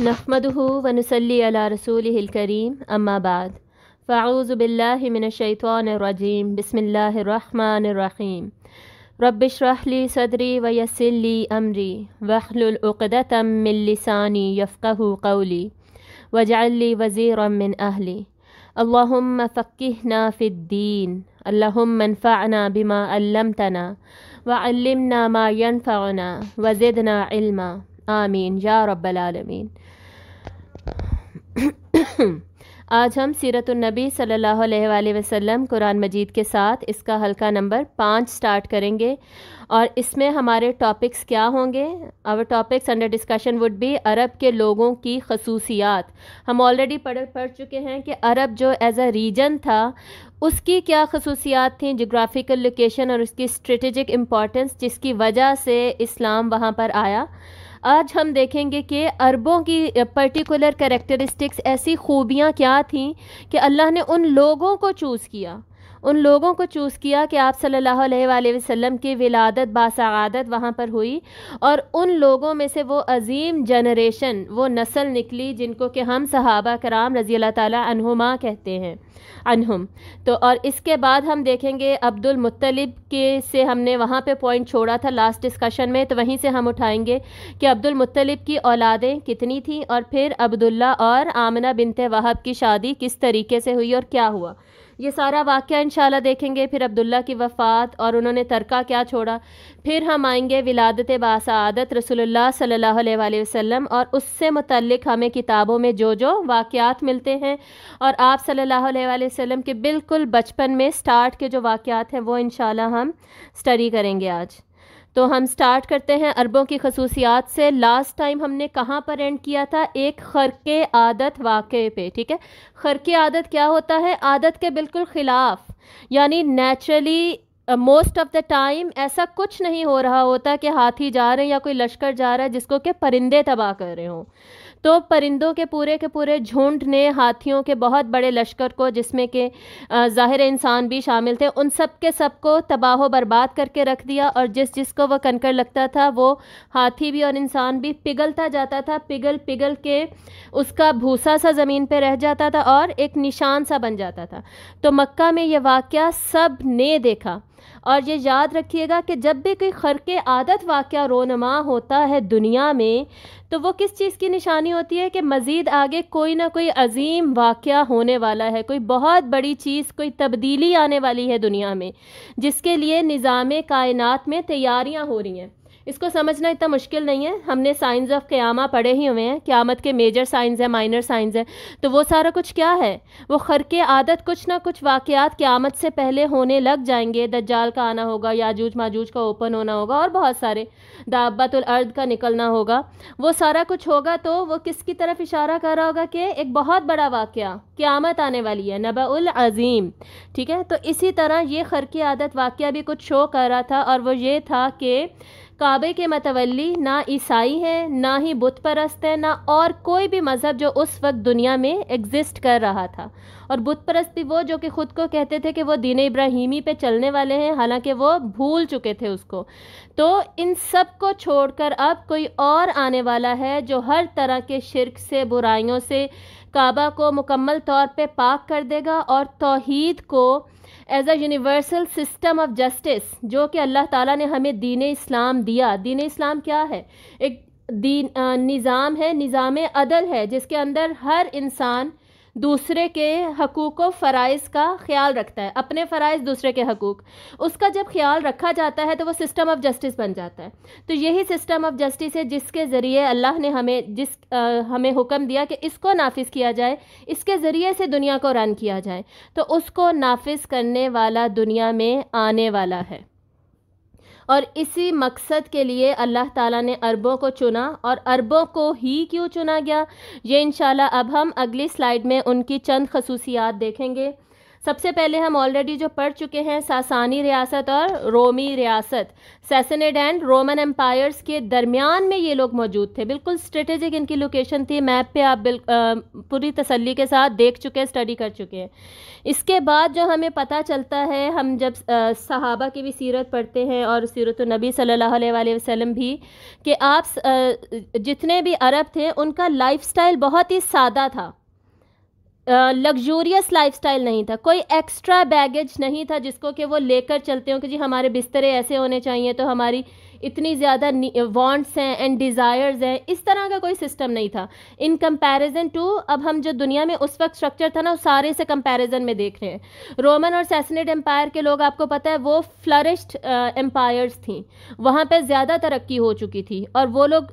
نحمده ونصلي على رسوله الكريم أما بعد فأعوذ بالله من الشيطان الرجيم بسم الله الرحمن الرحيم رب اشرح لي صدري ويسر لي أمري واحلل عقدة من لساني يفقه قولي واجعل لي وزيرا من أهلي اللهم فقهنا في الدين اللهم انفعنا بما علمتنا وعلمنا ما ينفعنا وزدنا علما आमीन या रब्बल आलमीन आज हम सीरतुलनबी सल्लल्लाहु अलैहि वसल्लम कुरान मजीद के साथ इसका हल्का नंबर पाँच स्टार्ट करेंगे और इसमें हमारे टॉपिक्स क्या होंगे our topics under discussion would be Arab के लोगों की खसूसियात हम ऑलरेडी पढ़ पढ़ चुके हैं कि अरब जो एज अ रीजन था उसकी क्या खसूसियात थी जोग्राफ़िकल लोकेशन और उसकी स्ट्रेटजिक इम्पॉर्टेंस जिसकी वजह से इस्लाम वहाँ पर आया आज हम देखेंगे कि अरबों की पर्टिकुलर करेक्टरिस्टिक्स ऐसी खूबियाँ क्या थीं कि अल्लाह ने उन लोगों को चूज़ किया उन लोगों को चूज़ किया कि आप सल्लल्लाहु अलैहि वसल्लम की विलादत बासादत वहाँ पर हुई और उन लोगों में से वो अजीम जनरेशन वो नस्ल निकली जिनको कि हम सहाबा कराम रज़ी अल्लाह तहुमा कहते हैं अनहुम तो और इसके बाद हम देखेंगे अब्दुल मुत्तलिब के से हमने वहाँ पे पॉइंट छोड़ा था लास्ट डिस्कशन में तो वहीं से हम उठाएंगे कि अब्दुल मुत्तलिब की औलादें कितनी थी और फिर अब्दुल्ला और आमना बिनते वहाब की शादी किस तरीके से हुई और क्या हुआ ये सारा वाक्य इंशाल्लाह देखेंगे फिर अब्दुल्ला की वफ़ात और उन्होंने तरका क्या छोड़ा फिर हम आएंगे विलादत बासदत रसोल्ला सल्ला वसम और उससे मतलब हमें किताबों में जो जो वाक़ मिलते हैं और आप सल्ला वसम के बिल्कुल बचपन में स्टार्ट के जो वाक़ हैं वो इन हम स्टडी करेंगे आज तो हम स्टार्ट करते हैं अरबों की खसूसियात से लास्ट टाइम हमने कहाँ पर एंड किया था एक खरके आदत वाक़े पे ठीक है खरके आदत क्या होता है आदत के बिल्कुल ख़िलाफ़ यानी naturally most of the time ऐसा कुछ नहीं हो रहा होता कि हाथी जा रहे हैं या कोई लश्कर जा रहा है जिसको कि परिंदे तबाह कर रहे हों तो परिंदों के पूरे के पूरे झुंड ने हाथियों के बहुत बड़े लश्कर को जिसमें के ज़ाहिर इंसान भी शामिल थे उन सब के सब को तबाह बर्बाद करके रख दिया और जिस जिसको वह कनकर लगता था वो हाथी भी और इंसान भी पिघलता जाता था पिघल पिघल के उसका भूसा सा ज़मीन पर रह जाता था और एक निशान सा बन जाता था तो मक्का में यह वाक़ सब ने देखा और ये याद रखिएगा कि जब भी कोई खरक आदत वाक़ रोनमा होता है दुनिया में तो वो किस चीज़ की निशानी होती है कि मज़ीद आगे कोई ना कोई अजीम वाक़ होने वाला है कोई बहुत बड़ी चीज़ कोई तब्दीली आने वाली है दुनिया में जिसके लिए निज़ाम कायनत में तैयारियाँ हो रही हैं इसको समझना इतना मुश्किल नहीं है हमने साइंस ऑफ क़्यामा पढ़े ही हुए हैं क़्यामत के मेजर साइंस हैं माइनर साइंस हैं तो वो सारा कुछ क्या है वो खर के आदत कुछ ना कुछ वाक़ात क़्यामत से पहले होने लग जाएंगे दज्जाल का आना होगा याजूज माजूज का ओपन होना होगा और बहुत सारे दाबतुल अर्द का निकलना होगा वो सारा कुछ होगा तो वो किसकी तरफ इशारा कर रहा होगा कि एक बहुत बड़ा वाक़ क़्यामत आने वाली है नबाउल ठीक है तो इसी तरह ये खर की आदत वाक़ भी कुछ शो कर रहा था और वो ये था कि काबे के मतवली ना ईसाई हैं ना ही बुत परस्त हैं ना और कोई भी मज़हब जो उस वक्त दुनिया में एग्जिस्ट कर रहा था और बुत परस्त भी वो जो कि ख़ुद को कहते थे कि वो दीन इब्राहिमी पे चलने वाले हैं हालांकि वो भूल चुके थे उसको तो इन सब को छोड़कर अब कोई और आने वाला है जो हर तरह के शिरक से बुराइयों से काबा को मुकम्मल तौर पर पाक कर देगा और तोहद को as a universal system of justice जो कि अल्लाह ताला ने हमें दीन इस्लाम दिया दीन इस्लाम क्या है एक दीन निज़ाम है निज़ाम अदल है जिसके अंदर हर इंसान दूसरे के हकूक़ व फ़राइज़ का ख्याल रखता है अपने फ़राइज़ दूसरे के हकूक़ उसका जब ख्याल रखा जाता है तो वो सिस्टम ऑफ जस्टिस बन जाता है तो यही सिस्टम ऑफ जस्टिस है जिसके ज़रिए अल्लाह ने हमें जिस आ, हमें हुक्म दिया कि इसको नाफिज किया जाए इसके ज़रिए से दुनिया को रन किया जाए तो उसको नाफिज करने वाला दुनिया में आने वाला है और इसी मकसद के लिए अल्लाह ताला ने अरबों को चुना और अरबों को ही क्यों चुना गया ये इन अब हम अगली स्लाइड में उनकी चंद खसूसियात देखेंगे सबसे पहले हम ऑलरेडी जो पढ़ चुके हैं सासानी रियासत और रोमी रियासत सेसनेड एंड रोमन एम्पायर्स के दरमियान में ये लोग मौजूद थे बिल्कुल स्ट्रेटेजिक इनकी लोकेशन थी मैप पे आप बिल पूरी तसल्ली के साथ देख चुके हैं स्टडी कर चुके हैं इसके बाद जो हमें पता चलता है हम जब आ, सहाबा की भी सीरत पढ़ते हैं और सीरत नबी सल्लल्लाहु अलैहि भी कि आप आ, जितने भी अरब थे उनका लाइफ बहुत ही सादा था लग्जूरियस लाइफस्टाइल नहीं था कोई एक्स्ट्रा बैगेज नहीं था जिसको कि वो लेकर चलते हो कि जी हमारे बिस्तरे ऐसे होने चाहिए तो हमारी इतनी ज़्यादा वांट्स हैं एंड डिज़ायर्स हैं इस तरह का कोई सिस्टम नहीं था इन कंपैरिजन टू अब हम जो दुनिया में उस वक्त स्ट्रक्चर था ना सारे से कंपैरिजन में देख रहे हैं रोमन और सैसनेट एम्पायर के लोग आपको पता है वो फ्लरिश्ड एम्पायर्स थी वहाँ पर ज़्यादा तरक्की हो चुकी थी और वो लोग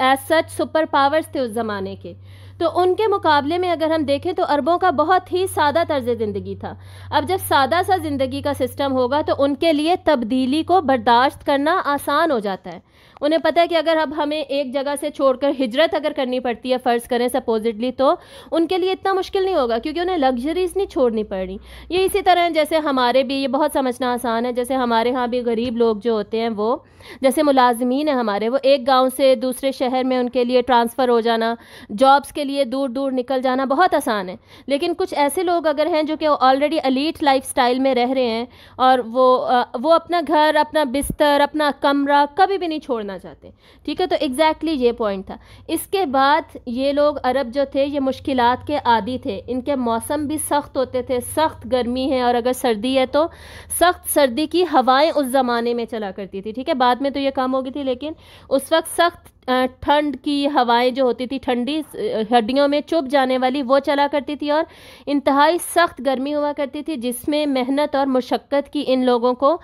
एज सच सुपर पावर्स थे उस ज़माने के तो उनके मुकाबले में अगर हम देखें तो अरबों का बहुत ही सादा तर्ज ज़िंदगी था अब जब सादा सा ज़िंदगी का सिस्टम होगा तो उनके लिए तब्दीली को बर्दाश्त करना आसान हो जाता है उन्हें पता है कि अगर अब हमें एक जगह से छोड़कर हिजरत अगर करनी पड़ती है फ़र्ज़ करें सपोजिटली तो उनके लिए इतना मुश्किल नहीं होगा क्योंकि उन्हें लग्जरीज नहीं छोड़नी रही ये इसी तरह जैसे हमारे भी ये बहुत समझना आसान है जैसे हमारे यहाँ भी गरीब लोग जो होते हैं वो जैसे मुलाजमीन है हमारे वो एक गांव से दूसरे शहर में उनके लिए ट्रांसफ़र हो जाना जॉब्स के लिए दूर दूर निकल जाना बहुत आसान है लेकिन कुछ ऐसे लोग अगर हैं जो कि ऑलरेडी अलीट लाइफ में रह रहे हैं और वो वो अपना घर अपना बिस्तर अपना कमरा कभी भी नहीं छोड़ना करना चाहते हैं ठीक है तो एग्जैक्टली exactly ये पॉइंट था इसके बाद ये लोग अरब जो थे ये मुश्किल के आदि थे इनके मौसम भी सख्त होते थे सख्त गर्मी है और अगर सर्दी है तो सख्त सर्दी की हवाएं उस ज़माने में चला करती थी ठीक है बाद में तो ये काम हो गई थी लेकिन उस वक्त सख्त ठंड की हवाएं जो होती थी ठंडी हड्डियों में चुप जाने वाली वो चला करती थी और इंतहाई सख्त गर्मी हुआ करती थी जिसमें मेहनत और मशक्क़त की इन लोगों को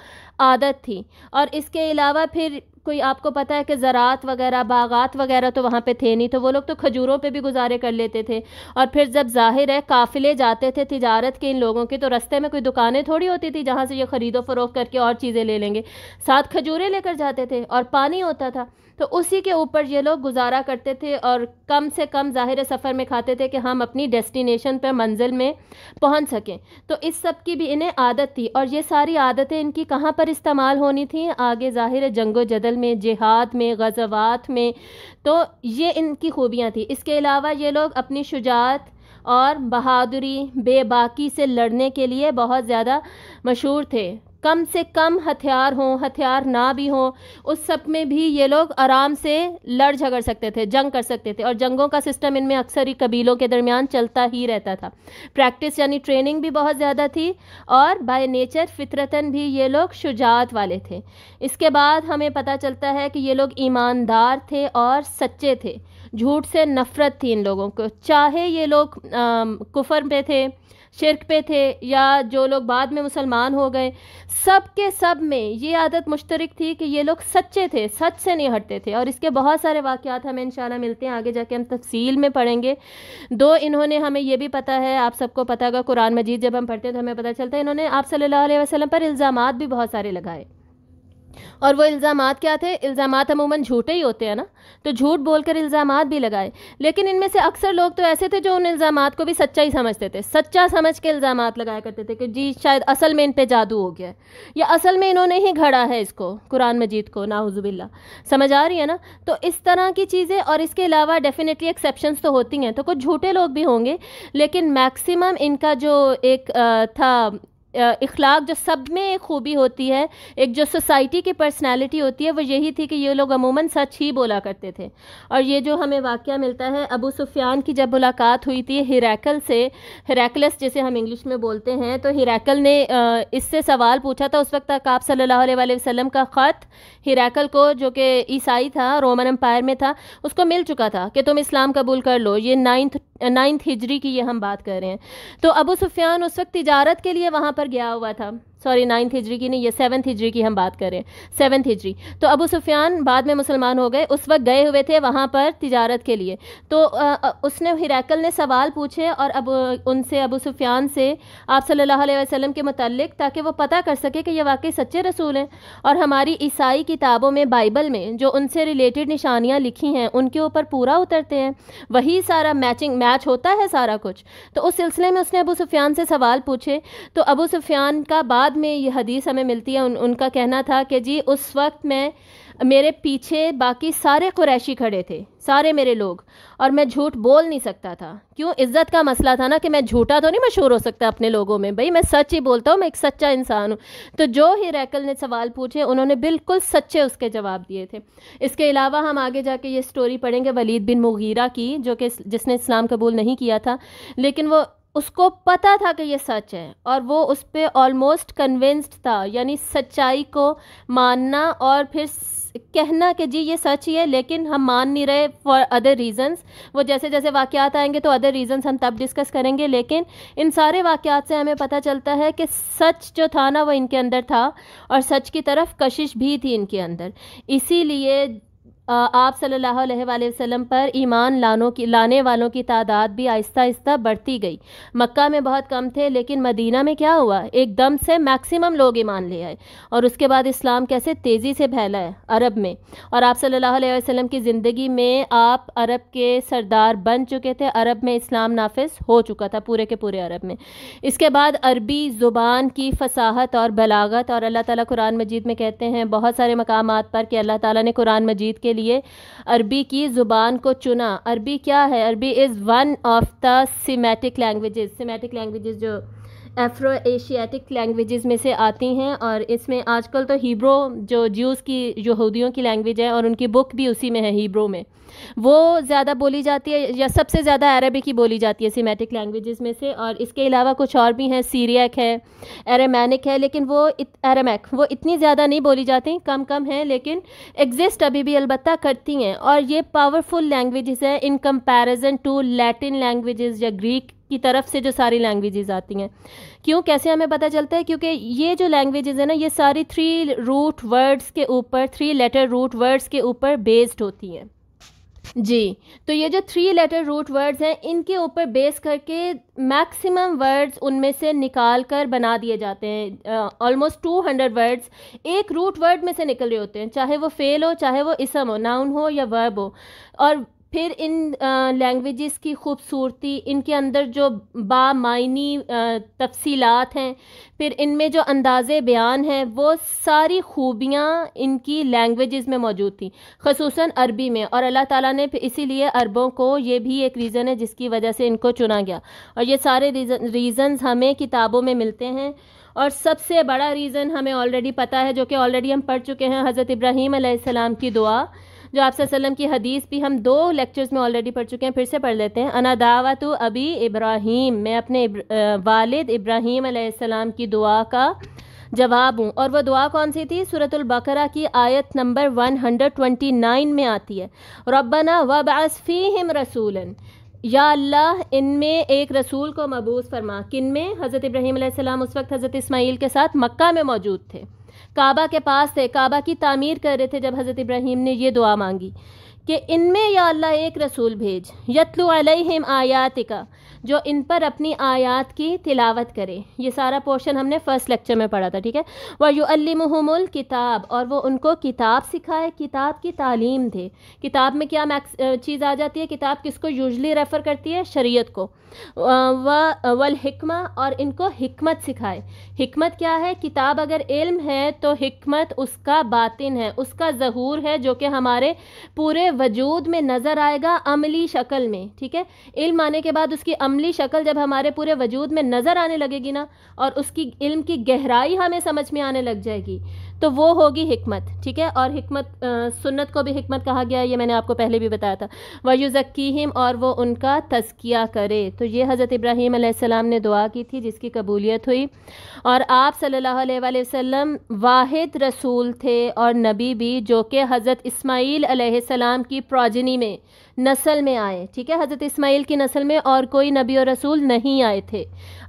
आदत थी और इसके अलावा फिर कोई आपको पता है कि ज़रात वगैरह बागात वगैरह तो वहाँ पे थे नहीं तो वो लोग तो खजूरों पे भी गुजारे कर लेते थे और फिर जब जाहिर है काफ़िले जाते थे तिजारत के इन लोगों के तो रस्ते में कोई दुकानें थोड़ी होती थी जहाँ से ये ख़रीदो फरोख करके और चीज़ें ले लेंगे साथ खजूरें लेकर जाते थे और पानी होता था तो उसी के ऊपर ये लोग गुजारा करते थे और कम से कम ज़ाहिर सफ़र में खाते थे कि हम अपनी डेस्टिनेशन पर मंजिल में पहुंच सकें तो इस सब की भी इन्हें आदत थी और ये सारी आदतें इनकी कहाँ पर इस्तेमाल होनी थी आगे ज़ाहिर जंगो जदल में जिहाद में गजवात में तो ये इनकी खूबियाँ थी इसके अलावा ये लोग अपनी शुजात और बहादुरी बेबाकी से लड़ने के लिए बहुत ज़्यादा मशहूर थे कम से कम हथियार हों हथियार ना भी हों उस सब में भी ये लोग आराम से लड़ झगड़ सकते थे जंग कर सकते थे और जंगों का सिस्टम इनमें अक्सर ही कबीलों के दरमियान चलता ही रहता था प्रैक्टिस यानी ट्रेनिंग भी बहुत ज़्यादा थी और बाय नेचर फितरतन भी ये लोग शुजात वाले थे इसके बाद हमें पता चलता है कि ये लोग ईमानदार थे और सच्चे थे झूठ से नफ़रत थी इन लोगों को चाहे ये लोग आ, कुफर पे थे शिरक पे थे या जो लोग बाद में मुसलमान हो गए सब के सब में ये आदत मुश्तरक थी कि ये लोग सच्चे थे सच से नहीं हटते थे और इसके बहुत सारे वाक़ात हमें इन मिलते हैं आगे जाके हम तफसील में पढ़ेंगे दो इन्होंने हमें ये भी पता है आप सबको पता होगा कुरान मजीद जब हम पढ़ते हैं तो हमें पता चलता है इन्होंने आप सल्ला वसलम पर इल्ज़ाम भी बहुत सारे लगाए और वो इल्ज़ाम क्या थे इल्ज़ाम अमूमन झूठे ही होते हैं ना तो झूठ बोलकर इल्ज़ाम भी लगाए लेकिन इनमें से अक्सर लोग तो ऐसे थे जो उन इल्ज़ाम को भी सच्चा ही समझते थे सच्चा समझ के इल्ज़ाम लगाया करते थे कि जी शायद असल में इन पर जादू हो गया या असल में इन्होंने ही घड़ा है इसको कुरान मजीद को नाउजुबिल्ला समझ आ रही है ना तो इस तरह की चीज़ें और इसके अलावा डेफिनेटली एक्सेप्शन तो होती हैं तो कुछ झूठे लोग भी होंगे लेकिन मैक्सिमम इनका जो एक था इखलाक जो सब में एक खूबी होती है एक जो सोसाइटी की पर्सनालिटी होती है वो यही थी कि ये लोग अमूमन सच ही बोला करते थे और ये जो हमें वाक़ मिलता है अबू सुफियान की जब मुलाकात हुई थी हिरैकल से हिरैकलस जिसे हम इंग्लिश में बोलते हैं तो हिरैकल ने इससे सवाल पूछा था उस वक्त तक आप सल्लल्लाहु अलैहि का ख़त हिरैकल को जो कि ईसाई था रोमन एम्पायर में था उसको मिल चुका था कि तुम इस्लाम कबूल कर लो ये नाइन्थ नाइन्थ हिजरी की ये हम बात कर रहे हैं तो अबू सुफियान उस वक्त तजारत के लिए वहाँ पर गया हुआ था सॉरी नाइन्थ हिजरी की नहीं ये सेवन्थ हिजरी की हम बात कर रहे हैं सेवन्थ हिजरी तो अबू सुफियान बाद में मुसलमान हो गए उस वक्त गए हुए थे वहाँ पर तिजारत के लिए तो आ, उसने हिराकल ने सवाल पूछे और अब उनसे अबू सुफियान से आप सल्लल्लाहु अलैहि वसल्लम के मतलब ताकि वो पता कर सके कि ये वाकई सच्चे रसूल हैं और हमारी ईसाई किताबों में बाइबल में जो उनसे रिलेटेड निशानियाँ लिखी हैं उनके ऊपर पूरा उतरते हैं वही सारा मैचिंग मैच होता है सारा कुछ तो उस सिलसिले में उसने अबू सुफियान से सवाल पूछे तो अबू सुफियान का बाद बाद में ये हदीस हमें मिलती है उन, उनका कहना था कि जी उस वक्त मैं मेरे पीछे बाकी सारे कुरैशी खड़े थे सारे मेरे लोग और मैं झूठ बोल नहीं सकता था क्यों इज्जत का मसला था ना कि मैं झूठा तो नहीं मशहूर हो सकता अपने लोगों में भाई मैं सच ही बोलता हूँ मैं एक सच्चा इंसान हूँ तो जो ही रैकल ने सवाल पूछे उन्होंने बिल्कुल सच्चे उसके जवाब दिए थे इसके अलावा हम आगे जाके ये स्टोरी पढ़ेंगे वलीद बिन मुगीरा की जो कि जिसने इस्लाम कबूल नहीं किया था लेकिन वो उसको पता था कि ये सच है और वो उस पर ऑलमोस्ट कन्विंस्ड था यानी सच्चाई को मानना और फिर कहना कि जी ये सच ही है लेकिन हम मान नहीं रहे फॉर अदर रीजंस वो जैसे जैसे वाक़ात आएंगे तो अदर रीजंस हम तब डिस्कस करेंगे लेकिन इन सारे वाक़ात से हमें पता चलता है कि सच जो था ना वो इनके अंदर था और सच की तरफ कशिश भी थी इनके अंदर इसीलिए आप सल्लल्लाहु अलैहि वसल्लम पर ईमान लानों की लाने वालों की तादाद भी आहिस्ता आहिस्ता बढ़ती गई मक्का में बहुत कम थे लेकिन मदीना में क्या हुआ एकदम से मैक्सिमम लोग ईमान ले आए और उसके बाद इस्लाम कैसे तेज़ी से फैला है अरब में और आप सल्लल्लाहु अलैहि वसल्लम की ज़िंदगी में आप अरब के सरदार बन चुके थे अरब में इस्लाम नाफिज हो चुका था पूरे के पूरे अरब में इसके बाद अरबी ज़ुबान की फसाहत और बलागत और अल्लाह ताला कुरान मजीद में कहते हैं बहुत सारे मकाम पर कि अल्लाह ताला ने कुरान मजीद के लिए लिए अरबी की ज़ुबान को चुना अरबी क्या है अरबी is one of the Semitic languages Semitic languages जो एफ्रो एशियाटिक लैंग्वेजेस में से आती हैं और इसमें आजकल तो हीब्रो जो ज्यूज़ की यहूदियों की लैंग्वेज है और उनकी बुक भी उसी में है हीब्रो में वो ज़्यादा बोली जाती है या सबसे ज़्यादा अरबिक ही बोली जाती है सीमेटिक लैंग्वेजेस में से और इसके अलावा कुछ और भी हैं सीरियक है एरेमैनिक है लेकिन वो एरेमैक वो इतनी ज़्यादा नहीं बोली जाती कम कम हैं लेकिन एग्जिस्ट अभी भी अलबत् करती हैं और ये पावरफुल लैंग्वेजेस हैं in comparison to Latin languages या ग्रीक की तरफ से जो सारी लैंग्वेजेस आती हैं क्यों कैसे हमें पता चलता है क्योंकि ये जो लैंग्वेजेस है ना ये सारी थ्री रूट वर्ड्स के ऊपर थ्री लेटर रूट वर्ड्स के ऊपर बेस्ड होती हैं जी तो ये जो थ्री लेटर रूट वर्ड्स हैं इनके ऊपर बेस करके मैक्सिमम वर्ड्स उनमें से निकाल कर बना दिए जाते हैं ऑलमोस्ट टू हंड्रेड वर्ड्स एक रूट वर्ड में से निकल रहे होते हैं चाहे वो फेल हो चाहे वो इसम हो नाउन हो या वर्ब हो और फिर इन लैंग्वेजेस की खूबसूरती इनके अंदर जो बामायनी तफसीलात हैं फिर इनमें जो अंदाज़ बयान हैं वो सारी खूबियाँ इनकी लैंग्वेजेस में मौजूद थी खसूस अरबी में और अल्लाह ताला ने इसीलिए अरबों को ये भी एक रीज़न है जिसकी वजह से इनको चुना गया और ये सारे रीजन हमें किताबों में मिलते हैं और सबसे बड़ा रीज़न हमें ऑलरेडी पता है जो कि ऑलरेडी हम पढ़ चुके हैं हज़रत इब्राहीम की दुआ जो आप की हदीस भी हम दो लेक्चर्स में ऑलरेडी पढ़ चुके हैं फिर से पढ़ लेते हैं अना दावत तो अभी इब्राहिम मैं अपने वालद वालिद इब्राहिम आसमाम की दुआ का जवाब हूँ और वह दुआ कौन सी थी सूरतुल्बकरा की आयत number one hundred twenty nine में आती है रब्बना वबासफ़ी हिम रसूल या अल्लाह इनमें एक रसूल को मबूस फरमा किन में हज़रत इब्राहीम उस वक्त हज़रत इसमाइल के साथ मक्का में मौजूद थे काबा के पास थे काबा की तामीर कर रहे थे जब हज़रत इब्राहिम ने ये दुआ मांगी कि इनमें या अल्लाह एक रसूल भेज यतलु अलैहिम आयातिका जो इन पर अपनी आयात की तिलावत करे ये सारा पोर्शन हमने फ़र्स्ट लेक्चर में पढ़ा था ठीक है वह युमल किताब और वो उनको किताब सिखाए किताब की तालीम दे किताब में क्या चीज़ आ जाती है किताब किसको यूजली रेफ़र करती है शरीयत को व वल हिकमा और इनको हिकमत सिखाए हिकमत क्या है किताब अगर इल्म है तो हिकमत उसका बातिन है उसका जहूर है जो कि हमारे पूरे वजूद में नज़र आएगा अमली शक्ल में ठीक है इल्म आने के बाद उसकी अमली शक्ल जब हमारे पूरे वजूद में नज़र आने लगेगी ना और उसकी इल्म की गहराई हमें समझ में आने लग जाएगी तो वो होगी हिकमत ठीक है और हिकमत सुन्नत को भी हिकमत कहा गया ये मैंने आपको पहले भी बताया था वयुज़क्कीम और वो उनका तस्किया करे तो ये हज़रत इब्राहीम ने दुआ की थी जिसकी कबूलियत हुई और आप सल्लल्लाहु अलैहि वसल्लम वाहिद रसूल थे और नबी भी जो कि हज़रत इस्माईल अलैहिस्सलाम की प्रोजनी में नस्ल में आए ठीक है हज़रत इस्माइल की नस्ल में और कोई नबी और रसूल नहीं आए थे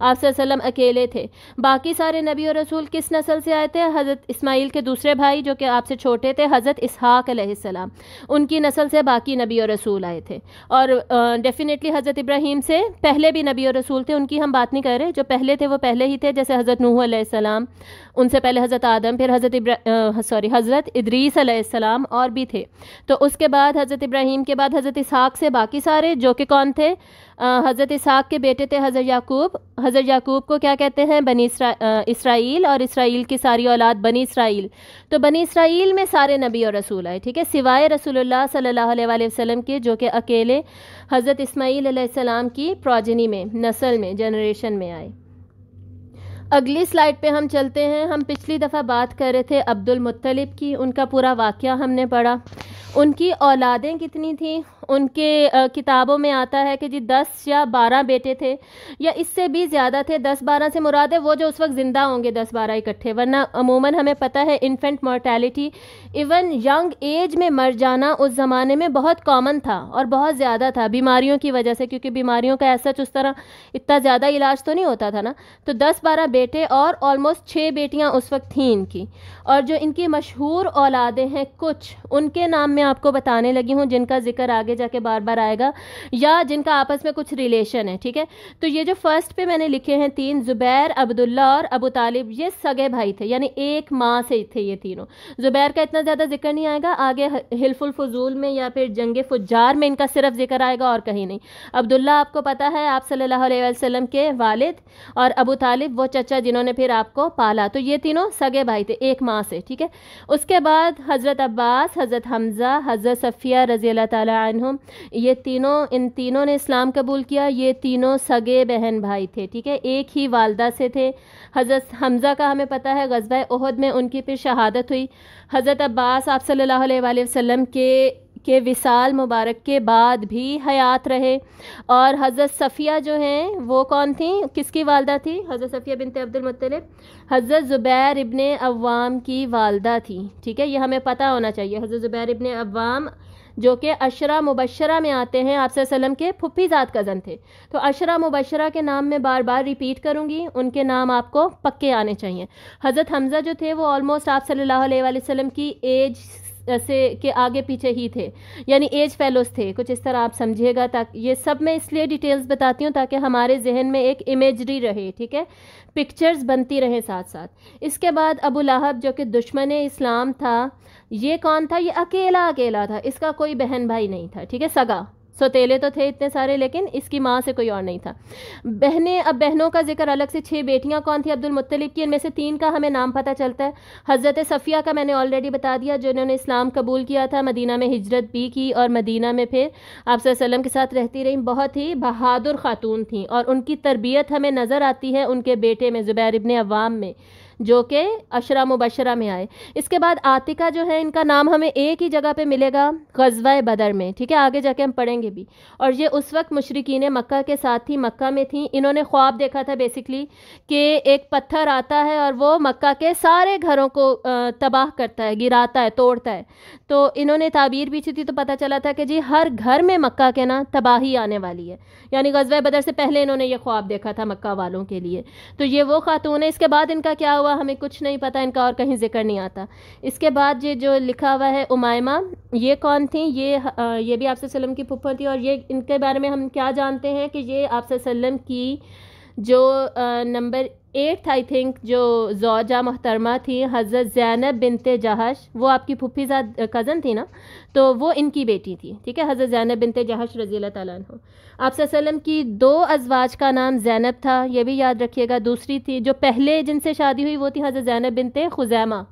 आप सल्लम अकेले थे बाकी सारे नबी और रसूल किस नस्ल से आए थे हज़रत इस्माइल के दूसरे भाई जो कि आपसे छोटे थे हज़रत इसहाक अलैहिस्सलाम उनकी नस्ल से बाकी नबी और रसूल आए थे और डेफिनेटली हज़रत इब्राहिम से पहले भी नबी और रसूल थे उनकी हम बात नहीं कर रहे जो पहले थे वो पहले ही थे जैसे हज़रत नूसम उनसे पहले हज़रत आदम फिर हज़रत सॉरी हज़रत इदरीस और भी थे तो उसके बाद हज़रत इब्राहीम के बाद हज़रत इसहाक से बाकी सारे जो कि कौन थे हज़रत इसाक़ के बेटे थे हज़र याकूब हज़र याकूब को क्या कहते हैं बनी इसराइल और इसराइल की सारी औलाद बनी इसराइल तो बनी इसराइल में सारे नबी और रसूल आए ठीक है सिवाय रसूलुल्लाह सल्लल्लाहु अलैहि वसल्लम के जो कि अकेले हज़रत इसमाईल सलाम की प्रोजनी में नस्ल में जनरेशन में आए अगली स्लाइड पे हम चलते हैं हम पिछली दफ़ा बात कर रहे थे अब्दुल मुत्तलिब की उनका पूरा वाक़ हमने पढ़ा उनकी औलादें कितनी थी उनके किताबों में आता है कि जी दस या बारह बेटे थे या इससे भी ज़्यादा थे दस बारह से मुराद है वो जो उस वक्त ज़िंदा होंगे दस बारह इकट्ठे वरना अमूमन हमें पता है infant mortality even young age में मर जाना उस ज़माने में बहुत कॉमन था और बहुत ज़्यादा था बीमारियों की वजह से क्योंकि बीमारियों का ऐसा उस तरह इतना ज़्यादा इलाज तो नहीं होता था ना तो दस बारह बेटे और ऑलमोस्ट छः बेटियाँ उस वक्त थीं इनकी और जो इनकी मशहूर औलादें हैं कुछ उनके नाम मैं आपको बताने लगी हूँ जिनका जिक्र आगे जाके बार बार आएगा या जिनका आपस में कुछ रिलेशन है ठीक है तो ये जो फर्स्ट पे मैंने लिखे हैं तीन ज़ुबैर अब्दुल्ला और अबू तालिब ये सगे भाई थे यानी एक माँ से थे ये तीनों ज़ुबैर का इतना ज़्यादा जिक्र नहीं आएगा आगे हिलफुल फजूल में या फिर जंग फुजार में इनका सिर्फ जिक्र आएगा और कहीं नहीं अब्दुल्ला आपको पता है आप सल्ला वसलम के वालद और अबू तालिब वो चचा जिन्होंने फिर आपको पाला तो ये तीनों सगे भाई थे एक माँ से ठीक है उसके बाद हज़रत अब्बास हज़रत हमज़ा हज़रत सफ़िया रज़ी अल्लाह अन्हुम ये तीनों इन तीनों ने इस्लाम कबूल किया ये तीनों सगे बहन भाई थे ठीक है एक ही वालदा से थे हज़रत हमज़ा का हमें पता है गजबा उहद में उनकी फिर शहादत हुई हज़रत अब्बास आप सल्लल्लाहु अलैहि वसल्लम के के विसाल मुबारक के बाद भी हयात रहे और हज़रत सफ़िया जो हैं वो कौन थी किसकी वालदा थी हज़रत सफ़िया बिनते अब्दुलमतलब हज़रत ज़ुबैर इब्ने अवाम की वालदा थी ठीक है ये हमें पता होना चाहिए हज़रत ज़ुबैर इब्ने अवाम जो कि अशरा मुबशरा में आते हैं आपसे सलम के फुफीजात कज़न थे तो अशरा मुबशरा के नाम मैं बार बार रिपीट करूँगी उनके नाम आपको पक्के आने चाहिए हज़रत हमज़ा जो थे वो ऑलमोस्ट आप सल्ला अलैहि की एज से के आगे पीछे ही थे यानी एज फेलोज थे कुछ इस तरह आप समझिएगा ताकि ये सब मैं इसलिए डिटेल्स बताती हूँ ताकि हमारे जहन में एक इमेजरी रहे ठीक है पिक्चर्स बनती रहें साथ साथ इसके बाद अबू लाहब जो कि दुश्मन इस्लाम था ये कौन था ये अकेला अकेला था इसका कोई बहन भाई नहीं था ठीक है सगा सोतेले तो थे इतने सारे लेकिन इसकी माँ से कोई और नहीं था बहनें अब बहनों का जिक्र अलग से छह बेटियाँ कौन थी अब्दुल मुत्तलिब की इनमें से तीन का हमें नाम पता चलता है हज़रत सफ़िया का मैंने ऑलरेडी बता दिया जिन्होंने इस्लाम कबूल किया था मदीना में हिजरत भी की और मदीना में फिर आप के साथ रहती रहीं बहुत ही बहादुर ख़ातून थी और उनकी तरबियत हमें नज़र आती है उनके बेटे में ज़ुबैर इबन अवाम में जो कि अशरा मुबशरा में आए इसके बाद आतिका जो है इनका नाम हमें एक ही जगह पे मिलेगा गजवा बदर में ठीक है आगे जाके हम पढ़ेंगे भी और ये उस वक्त मशरकिन मक्का के साथ थी मक्का में थी इन्होंने ख्वाब देखा था बेसिकली कि एक पत्थर आता है और वो मक्का के सारे घरों को तबाह करता है गिराता है तोड़ता है तो इन्होंने ताबीर पीछी थी तो पता चला था कि जी हर घर में मक्का के ना तबाही आने वाली है यानी गजवा बदर से पहले इन्होंने ये ख्वाब देखा था मक्का वालों के लिए तो ये वो खातून है इसके बाद इनका क्या हुआ हुआ हमें कुछ नहीं पता इनका और कहीं जिक्र नहीं आता इसके बाद ये जो लिखा हुआ है उमायमा ये कौन थी ये आ, ये भी आपसे सल्लम की फुफर थी और ये इनके बारे में हम क्या जानते हैं कि ये आपसे सल्लम की जो नंबर एट आई थिंक जो जौजा मोहतरमा थी हज़रत ज़ैनब बिनते जहाश वो आपकी फुफी साद कज़न थी ना तो वो इनकी बेटी थी ठीक है हज़रत ज़ैनब बिनते जहाश रज़ी तैन हो आप की दो अजवाज का नाम ज़ैनब था ये भी याद रखिएगा दूसरी थी जो पहले जिनसे शादी हुई वो थी हज़रत ज़ैनब बिनते खुजैमा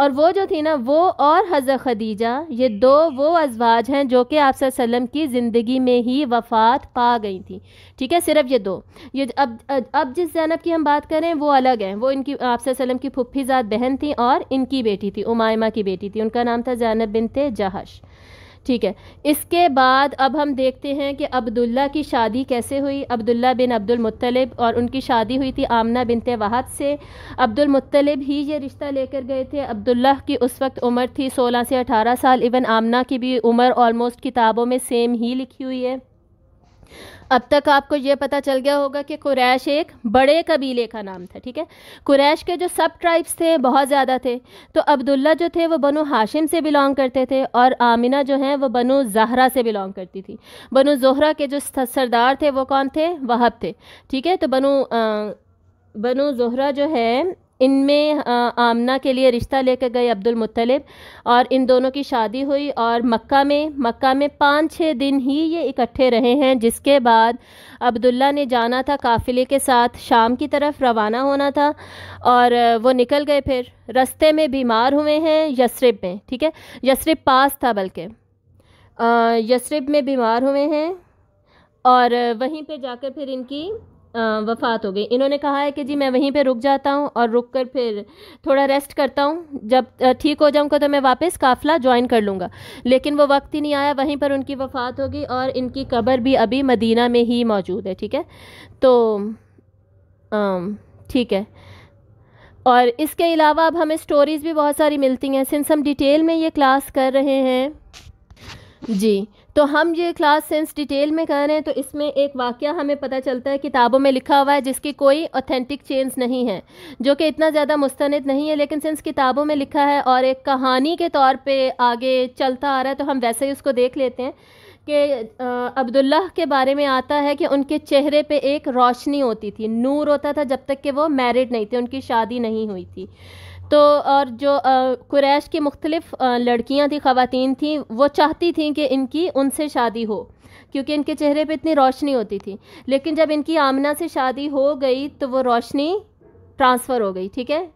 और वो जो थी ना वो और हज़रत खदीजा ये दो वो अजवाज हैं जो कि आप की ज़िंदगी में ही वफ़ात पा गई थी ठीक है सिर्फ ये दो ये अब अब जिस जैनब की हम बात करें वो अलग हैं वो इनकी आप वसल्लम की फुफ्फीजात बहन थी और इनकी बेटी थी उमायमा की बेटी थी उनका नाम था जैनब बिनते जहाश ठीक है इसके बाद अब हम देखते हैं कि अब्दुल्ला की शादी कैसे हुई अब्दुल्ला बिन अब्दुल मुत्तलिब और उनकी शादी हुई थी आमना बिनते वाहद से अब्दुल मुत्तलिब ही ये रिश्ता लेकर गए थे अब्दुल्ला की उस वक्त उम्र थी सोलह से अठारह साल इवन आमना की भी उम्र ऑलमोस्ट किताबों में सेम ही लिखी हुई है अब तक आपको ये पता चल गया होगा कि कुरैश एक बड़े कबीले का नाम था ठीक है कुरैश के जो सब ट्राइब्स थे बहुत ज़्यादा थे तो अब्दुल्ला जो थे वो बनो हाशिम से बिलोंग करते थे और आमिना जो हैं वो बनो जहरा से बिलोंग करती थी बनो जहरा के जो सरदार थे वो कौन थे वहब थे ठीक है तो बनु बनो बनु जो है इनमें आमना के लिए रिश्ता लेकर गए अब्दुल मुत्तलिब और इन दोनों की शादी हुई और मक्का में मक्का में पाँच छः दिन ही ये इकट्ठे रहे हैं जिसके बाद अब्दुल्ला ने जाना था काफ़िले के साथ शाम की तरफ रवाना होना था और वो निकल गए फिर रस्ते में बीमार हुए हैं यसरिब में ठीक है यसरिब पास था बल्कि यसरिब में बीमार हुए हैं और वहीं पर जाकर फिर इनकी वफ़ात हो गई इन्होंने कहा है कि जी मैं वहीं पे रुक जाता हूँ और रुक कर फिर थोड़ा रेस्ट करता हूँ जब ठीक हो जाऊँगा तो मैं वापस काफ़िला ज्वाइन कर लूँगा लेकिन वो वक्त ही नहीं आया वहीं पर उनकी वफ़ात होगी और इनकी कब्र भी अभी मदीना में ही मौजूद है ठीक है तो ठीक है और इसके अलावा अब हमें स्टोरीज़ भी बहुत सारी मिलती हैं सिंस हम डिटेल में ये क्लास कर रहे हैं जी तो हम ये क्लास सेंस डिटेल में कर रहे हैं तो इसमें एक वाक्य हमें पता चलता है किताबों में लिखा हुआ है जिसकी कोई ऑथेंटिक चेंज नहीं है जो कि इतना ज़्यादा मुस्ंद नहीं है लेकिन सेंस किताबों में लिखा है और एक कहानी के तौर पर आगे चलता आ रहा है तो हम वैसे ही उसको देख लेते हैं कि अब्दुल्ला के बारे में आता है कि उनके चेहरे पे एक रोशनी होती थी नूर होता था जब तक कि वो मैरिड नहीं थे उनकी शादी नहीं हुई थी तो और जो कुरैश की मुख्तलिफ लड़कियां थी ख़वातीन थी वो चाहती थी कि इनकी उनसे शादी हो क्योंकि इनके चेहरे पे इतनी रोशनी होती थी लेकिन जब इनकी आमना से शादी हो गई तो वो रोशनी ट्रांसफ़र हो गई ठीक है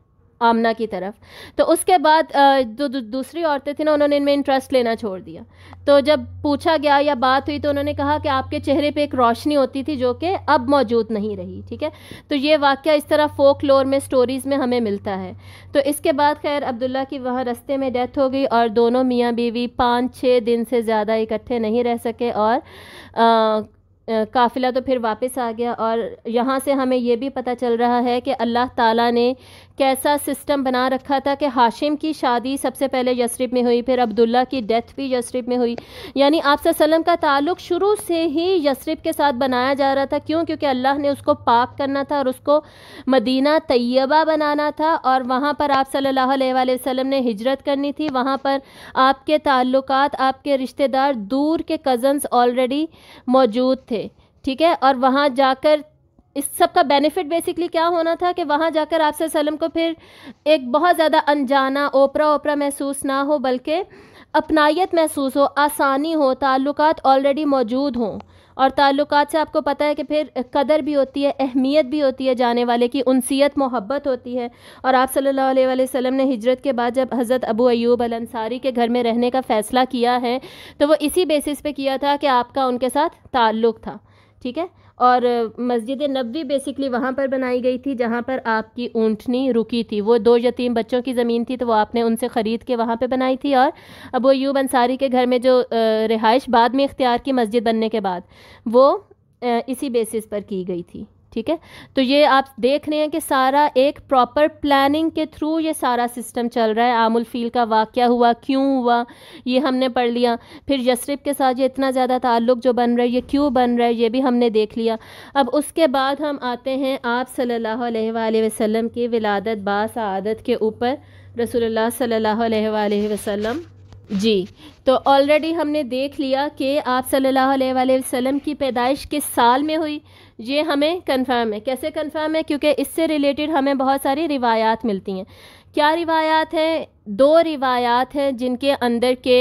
आमना की तरफ तो उसके बाद जो दू, दूसरी औरतें थी ना उन्होंने इनमें इंटरेस्ट लेना छोड़ दिया तो जब पूछा गया या बात हुई तो उन्होंने कहा कि आपके चेहरे पे एक रोशनी होती थी जो कि अब मौजूद नहीं रही ठीक है तो ये वाक्य इस तरह फोक लोर में स्टोरीज़ में हमें मिलता है तो इसके बाद खैर अब्दुल्ला की वहाँ रस्ते में डेथ हो गई और दोनों मियाँ बीवी पाँच छः दिन से ज़्यादा इकट्ठे नहीं रह सके और आ, काफ़िला तो फिर वापस आ गया और यहाँ से हमें यह भी पता चल रहा है कि अल्लाह ताला ने कैसा सिस्टम बना रखा था कि हाशिम की शादी सबसे पहले यसरिब में हुई फिर अब्दुल्ला की डेथ भी यसरिब में हुई यानी आप वसल्लम का ताल्लुक शुरू से ही यसरिब के साथ बनाया जा रहा था क्यों क्योंकि अल्लाह ने उसको पाक करना था और उसको मदीना तैयबा बनाना था और वहाँ पर आप सल्ला वसम ने हिजरत करनी थी वहाँ पर आपके ताल्लुक आपके रिश्तेदार दूर के कज़न्स ऑलरेडी मौजूद थे ठीक है और वहाँ जाकर इस सब का बेनिफिट बेसिकली क्या होना था कि वहाँ जाकर आप सल्लम को फिर एक बहुत ज़्यादा अनजाना ओपरा ओपरा महसूस ना हो बल्कि अपनाइत महसूस हो आसानी हो ताल्लुकात ऑलरेडी मौजूद हों और ताल्लुकात से आपको पता है कि फिर कदर भी होती है अहमियत भी होती है जाने वाले की उनसीत मोहब्बत होती है और आप सल्लल्लाहु अलैहि वसल्लम ने हिजरत के बाद जब हज़रत अबू अयूब अंसारी के घर में रहने का फ़ैसला किया है तो वो इसी बेसिस पे किया था कि आपका उनके साथ ताल्लुक़ था ठीक है और मस्जिद नबी बेसिकली वहाँ पर बनाई गई थी जहाँ पर आपकी ऊँटनी रुकी थी वो दो यतीम बच्चों की ज़मीन थी तो वो आपने उनसे ख़रीद के वहाँ पर बनाई थी और अब वो यूब अंसारी के घर में जो रिहाइश बाद में इख्तियार की मस्जिद बनने के बाद वो इसी बेसिस पर की गई थी ठीक है तो ये आप देख रहे हैं कि सारा एक प्रॉपर प्लानिंग के थ्रू ये सारा सिस्टम चल रहा है आमुल फील का वाक़ हुआ क्यों हुआ ये हमने पढ़ लिया फिर यसरिफ के साथ ये इतना ज़्यादा ताल्लुक जो बन रहा है ये क्यों बन रहा है ये भी हमने देख लिया अब उसके बाद हम आते हैं आप सल्ला वसम की विलादत बात के ऊपर रसोल्ला सल्ला वसम जी तो ऑलरेडी हमने देख लिया कि आप सल्लल्लाहु अलैहि वसल्लम की पैदाइश किस साल में हुई ये हमें कन्फर्म है कैसे कन्फर्म है क्योंकि इससे रिलेटेड हमें बहुत सारी रिवायात मिलती हैं क्या रिवायात हैं दो रिवायात हैं जिनके अंदर के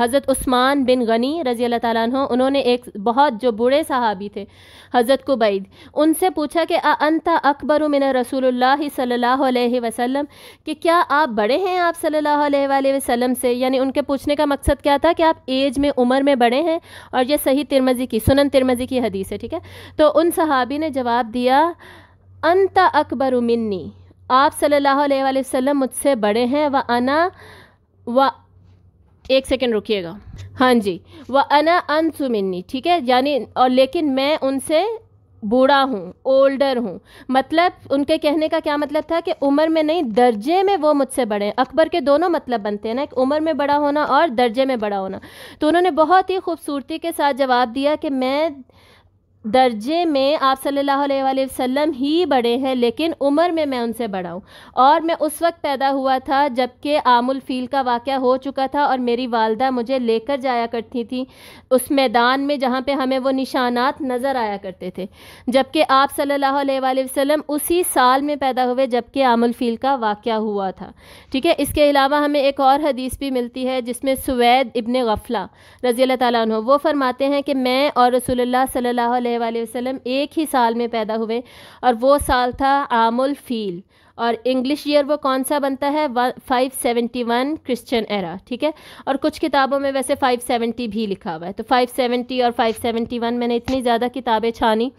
हज़रत उस्मान बिन गनी रज़ी अल्लाह ताली उन्होंने एक बहुत जो बूढ़े सहाबी थे हज़रत कुबैद उनसे पूछा कि अंता अकबर मिन रसूल सल्लल्लाहु अलैहि वसल्लम कि क्या आप बड़े हैं आप सल्लल्लाहु अलैहि वसल्लम से यानी उनके पूछने का मकसद क्या था कि आप एज में उम्र में बड़े हैं और ये सही तिरमजी की सुनन तिरमजी की हदीस है ठीक है तो उन सहाबी ने जवाब दिया अंत अकबर मिन्नी आप सल्लल्लाहु अलैहि वसल्लम मुझसे बड़े हैं व अना व एक सेकेंड रुकिएगा हाँ जी व अना अनसुमिन्नी ठीक है यानी और लेकिन मैं उनसे बूढ़ा हूँ ओल्डर हूँ मतलब उनके कहने का क्या मतलब था कि उम्र में नहीं दर्जे में वो मुझसे बड़े हैं अकबर के दोनों मतलब बनते हैं ना एक उम्र में बड़ा होना और दर्जे में बड़ा होना तो उन्होंने बहुत ही खूबसूरती के साथ जवाब दिया कि मैं दर्जे में आप सल्लल्लाहु अलैहि वसल्लम ही बड़े हैं लेकिन उम्र में मैं उनसे बड़ा हूँ और मैं उस वक्त पैदा हुआ था जबकि आमुल फील का वाक़ हो चुका था और मेरी वालदा मुझे लेकर जाया करती थी उस मैदान में जहाँ पे हमें वो निशानात नज़र आया करते थे जबकि आप सल्लल्लाहु अलैहि वसल्लम उसी साल में पैदा हुए जबकि आमुल फील का वाक़ हुआ था ठीक है इसके अलावा हमें एक और हदीस भी मिलती है जिसमें सुवैद इबन गफला रज़ी अल्लाह वो फरमाते हैं कि मैं और रसूल सल्ला वसल्लम एक ही साल में पैदा हुए और वो साल था आमुल फ़ील और इंग्लिश ईयर वो कौन सा बनता है five seventy one Christian era ठीक है और कुछ किताबों में वैसे फाइव सेवेंटी भी लिखा हुआ है तो फाइव सेवेंटी और फाइव सेवेंटी वन मैंने इतनी ज़्यादा किताबें छानी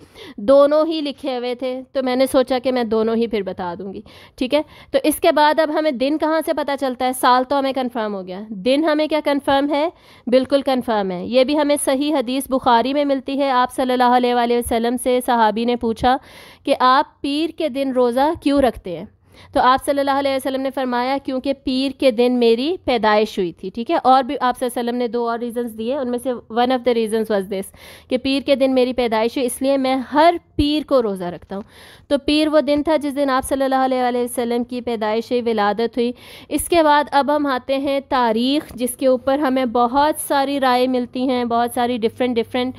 दोनों ही लिखे हुए थे तो मैंने सोचा कि मैं दोनों ही फिर बता दूंगी ठीक है तो इसके बाद अब हमें दिन कहाँ से पता चलता है साल तो हमें कन्फर्म हो गया दिन हमें क्या कन्फर्म है बिल्कुल कन्फर्म है ये भी हमें सही हदीस बुखारी में मिलती है आप सल्ला वसलम से सहाबी ने पूछा कि आप पीर के दिन रोज़ा क्यों रखते हैं तो आप सल्लल्लाहु अलैहि वसल्लम ने फरमाया क्योंकि पीर के दिन मेरी पैदाइश हुई थी ठीक है और भी आप वसल्लम ने दो और रीज़न्स दिए उनमें से one of the reasons was this कि पीर के दिन मेरी पैदाइश हुई इसलिए मैं हर पीर को रोज़ा रखता हूँ तो पीर वो दिन था जिस दिन आप सल्लल्लाहु अलैहि वसल्लम की पैदाइश हुई विलादत हुई इसके बाद अब हम आते हैं तारीख़ जिसके ऊपर हमें बहुत सारी राय मिलती हैं बहुत सारी डिफरेंट डिफरेंट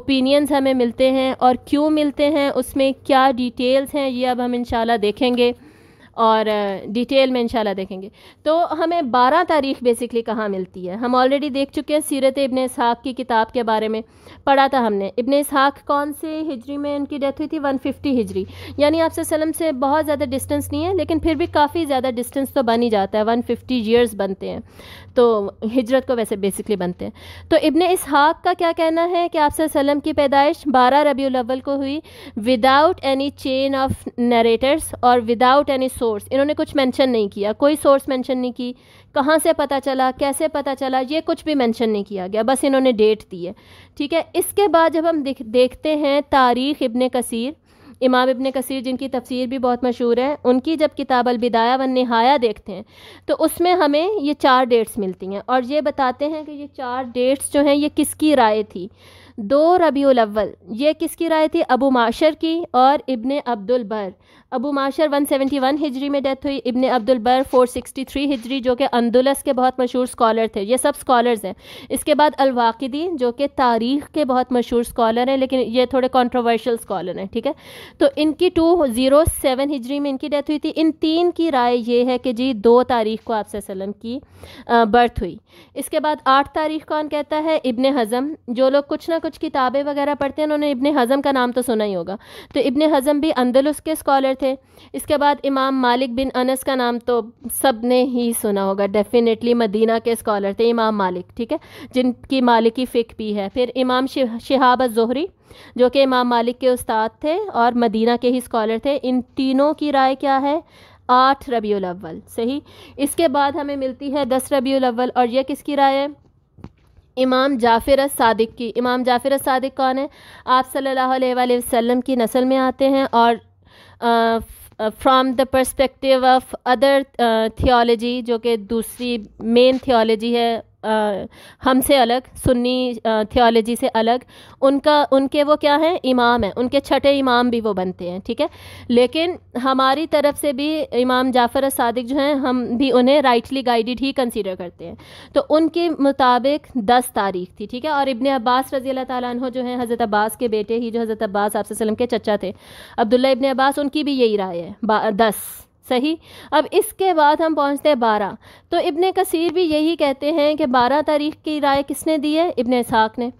ओपिनियंस हमें मिलते हैं और क्यों मिलते हैं उसमें क्या डिटेल्स हैं ये अब हम इन देखेंगे और डिटेल में इंशाल्लाह देखेंगे तो हमें बारह तारीख बेसिकली कहाँ मिलती है हम ऑलरेडी देख चुके हैं सीरत इबन इसहाक़ की किताब के बारे में पढ़ा था हमने इबन इसहाक़ कौन से हिजरी में इनकी डेथ हुई थी वन फिफ्टी हिजरी यानी आपसे सलम से बहुत ज़्यादा डिस्टेंस नहीं है लेकिन फिर भी काफ़ी ज़्यादा डिस्टेंस तो बन ही जाता है वन फिफ्टी बनते हैं तो हिजरत को वैसे बेसिकली बनते हैं तो इबन इसहाक़ का क्या कहना है कि आपसे सलम की पैदाइश बारह रबी अव्वल को हुई without any chain of narrators और विदाउट एनी सोर्स इन्होंने कुछ मेंशन नहीं किया कोई सोर्स मेंशन नहीं की कहाँ से पता चला कैसे पता चला ये कुछ भी मेंशन नहीं किया गया बस इन्होंने डेट दी है ठीक है इसके बाद जब हम देख देखते हैं तारीख़ इबन कसीर इमाम इबन कसीर जिनकी तफसीर भी बहुत मशहूर है उनकी जब किताब अलबिदाया व नहाया देखते हैं तो उसमें हमें ये चार डेट्स मिलती हैं और ये बताते हैं कि ये चार डेट्स जो हैं ये किसकी राय थी दो रबी अव्वल ये किसकी राय थी अबू माशर की और इबन अब्दुल बर अबू माशर 171 हिजरी में डेथ हुई इब्ने अब्दुल बर 463 हिजरी जो कि अंदुलस के बहुत मशहूर स्कॉलर थे ये सब स्कॉलर्स हैं इसके बाद अलवाकिदी जो कि तारीख के बहुत मशहूर स्कॉलर हैं लेकिन ये थोड़े कॉन्ट्रोवर्शल स्कॉलर हैं ठीक है तो इनकी टू ज़ीरो सेवन हिजरी में इनकी डेथ हुई थी इन तीन की राय ये है कि जी दो तारीख को आपसे वसलम की बर्थ हुई इसके बाद आठ तारीख कौन कहता है इबन हज़म जो लोग कुछ ना कुछ किताबें वगैरह पढ़ते हैं उन्होंने इबन हज़म का नाम तो सुना ही होगा तो इबन हज़म भी अंदुलस के स्कॉलर थे इसके बाद इमाम मालिक बिन अनस का नाम तो सब ने ही सुना होगा डेफिनेटली मदीना के स्कॉलर थे इमाम मालिक ठीक है जिनकी मालिकी फ़िक भी है फिर इमाम शहाब जोहरी जो कि इमाम मालिक के उस्ताद थे और मदीना के ही स्कॉलर थे इन तीनों की राय क्या है आठ रबी अव्वल सही इसके बाद हमें मिलती है दस रबी अव्वल और यह किसकी राय है इमाम जाफिर सादिक की इमाम जाफिर सादिक कौन है आप सल्लल्लाहु अलैहि वसल्लम की नस्ल में आते हैं और from the perspective of other theology जो कि दूसरी मेन थियोलॉजी है हमसे अलग सुन्नी थियोलॉजी से अलग उनका उनके वो क्या हैं इमाम हैं उनके छठे इमाम भी वो बनते हैं ठीक है लेकिन हमारी तरफ से भी इमाम जाफ़र सादिक जो हैं हम भी उन्हें राइटली गाइडेड ही कंसिडर करते हैं तो उनके मुताबिक दस तारीख थी ठीक है और इबन अब्बास रजी अल्लाह तु जो हैं हज़रत अब्बास के बेटे ही जो हज़रत अब्बास वसलम के चचा थे अब्दुल्ला इबन अब्बास उनकी भी यही राय है दस सही अब इसके बाद हम पहुंचते हैं बारह तो इब्ने कसीर भी यही कहते हैं कि बारह तारीख की राय किसने दी है इब्ने साक ने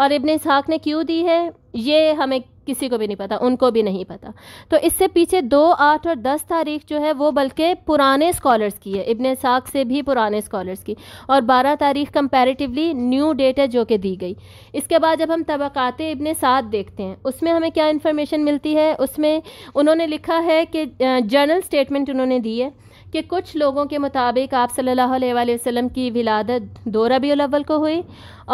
और इबन इसहाक ने क्यों दी है ये हमें किसी को भी नहीं पता उनको भी नहीं पता तो इससे पीछे दो आठ और दस तारीख जो है वो बल्कि पुराने स्कॉलर्स की है इबन साक से भी पुराने स्कॉलर्स की और बारह तारीख कंपैरेटिवली न्यू डेट है जो कि दी गई इसके बाद जब हम तबक़ात इबन साद देखते हैं उसमें हमें क्या इन्फॉर्मेशन मिलती है उसमें उन्होंने लिखा है कि जर्नल स्टेटमेंट उन्होंने दी है कि कुछ लोगों के मुताबिक आप सल्लल्लाहु अलैहि वसल्लम की विलादत दो रबी अव्वल को हुई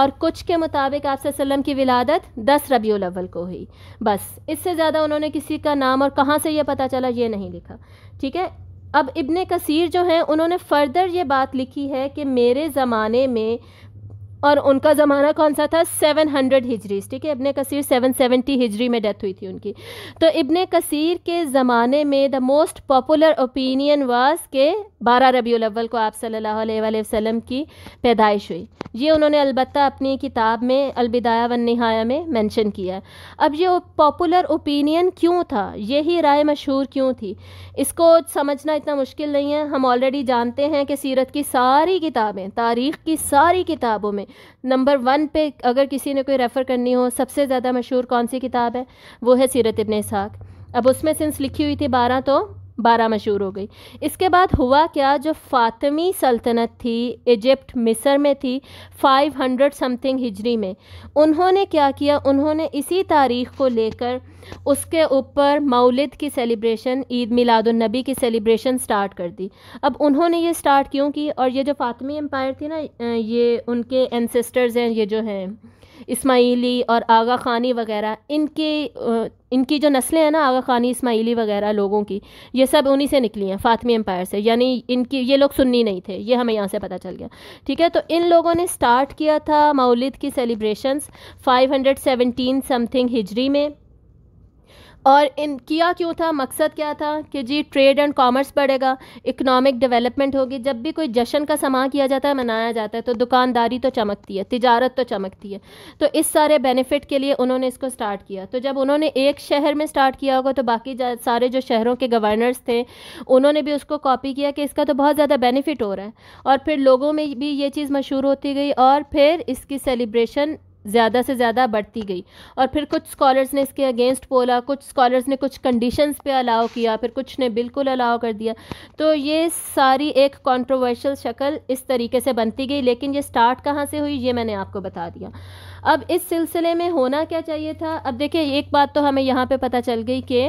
और कुछ के मुताबिक आप सल्लम की विलादत दस रबी अव्वल को हुई बस इससे ज़्यादा उन्होंने किसी का नाम और कहाँ से यह पता चला ये नहीं लिखा ठीक है अब इब्ने कसीर जो हैं उन्होंने फ़र्दर ये बात लिखी है कि मेरे ज़माने में और उनका ज़माना कौन सा था 700 हंड्रेड हिजरीज ठीक है इबन कसीर 770 हिजरी में डेथ हुई थी उनकी तो इबन कसीर के ज़माने में the most popular opinion was के बारह रबी अव्वल को आप सल्लल्लाहु अलैहि वसल्लम की पैदाइश हुई ये उन्होंने अलबत् अपनी किताब में अलबिदाया व नहाया में मेंशन किया है अब ये पॉपुलर ओपिनियन क्यों था यही राय मशहूर क्यों थी इसको समझना इतना मुश्किल नहीं है हम ऑलरेडी जानते हैं कि सीरत की सारी किताबें तारीख़ की सारी किताबों में नंबर वन पे अगर किसी ने कोई रेफ़र करनी हो सबसे ज़्यादा मशहूर कौन सी किताब है वो है सीरत इबन इसहाक अब उसमें सिंस लिखी हुई थी बारह तो बारह मशहूर हो गई इसके बाद हुआ क्या जो फ़ातिमी सल्तनत थी इजिप्ट मिस्र में थी 500 समथिंग हिजरी में उन्होंने क्या किया उन्होंने इसी तारीख को लेकर उसके ऊपर मौलिद की सेलिब्रेशन ईद मिलादुलनबी की सेलिब्रेशन स्टार्ट कर दी अब उन्होंने ये स्टार्ट क्यों की और ये जो फ़ातिमी एम्पायर थी ना ये उनके एनसेस्टर्स हैं ये जो हैं इस्माइली और आगा ख़ानी वगैरह इनके इनकी जो नस्लें हैं ना आगा ख़ानी इस्माइली वगैरह लोगों की ये सब उन्हीं से निकली हैं फ़ातमी एम्पायर से यानी इनकी ये लोग सुन्नी नहीं थे ये हमें यहाँ से पता चल गया ठीक है तो इन लोगों ने स्टार्ट किया था मौलिद की सेलिब्रेशंस 517 समथिंग हिजरी में और इन किया क्यों था मकसद क्या था कि जी ट्रेड एंड कॉमर्स बढ़ेगा इकोनॉमिक डेवलपमेंट होगी जब भी कोई जश्न का समा किया जाता है मनाया जाता है तो दुकानदारी तो चमकती है तिजारत तो चमकती है तो इस सारे बेनिफिट के लिए उन्होंने इसको स्टार्ट किया तो जब उन्होंने एक शहर में स्टार्ट किया होगा तो बाकी सारे जो शहरों के गवर्नर्स थे उन्होंने भी उसको कॉपी किया कि इसका तो बहुत ज़्यादा बेनिफिट हो रहा है और फिर लोगों में भी ये चीज़ मशहूर होती गई और फिर इसकी सेलिब्रेशन ज़्यादा से ज़्यादा बढ़ती गई और फिर कुछ स्कॉलर्स ने इसके अगेंस्ट बोला कुछ स्कॉलर्स ने कुछ कंडीशंस पे अलाउ किया फिर कुछ ने बिल्कुल अलाउ कर दिया तो ये सारी एक कंट्रोवर्शियल शक्ल इस तरीके से बनती गई लेकिन ये स्टार्ट कहाँ से हुई ये मैंने आपको बता दिया अब इस सिलसिले में होना क्या चाहिए था अब देखिए एक बात तो हमें यहाँ पर पता चल गई कि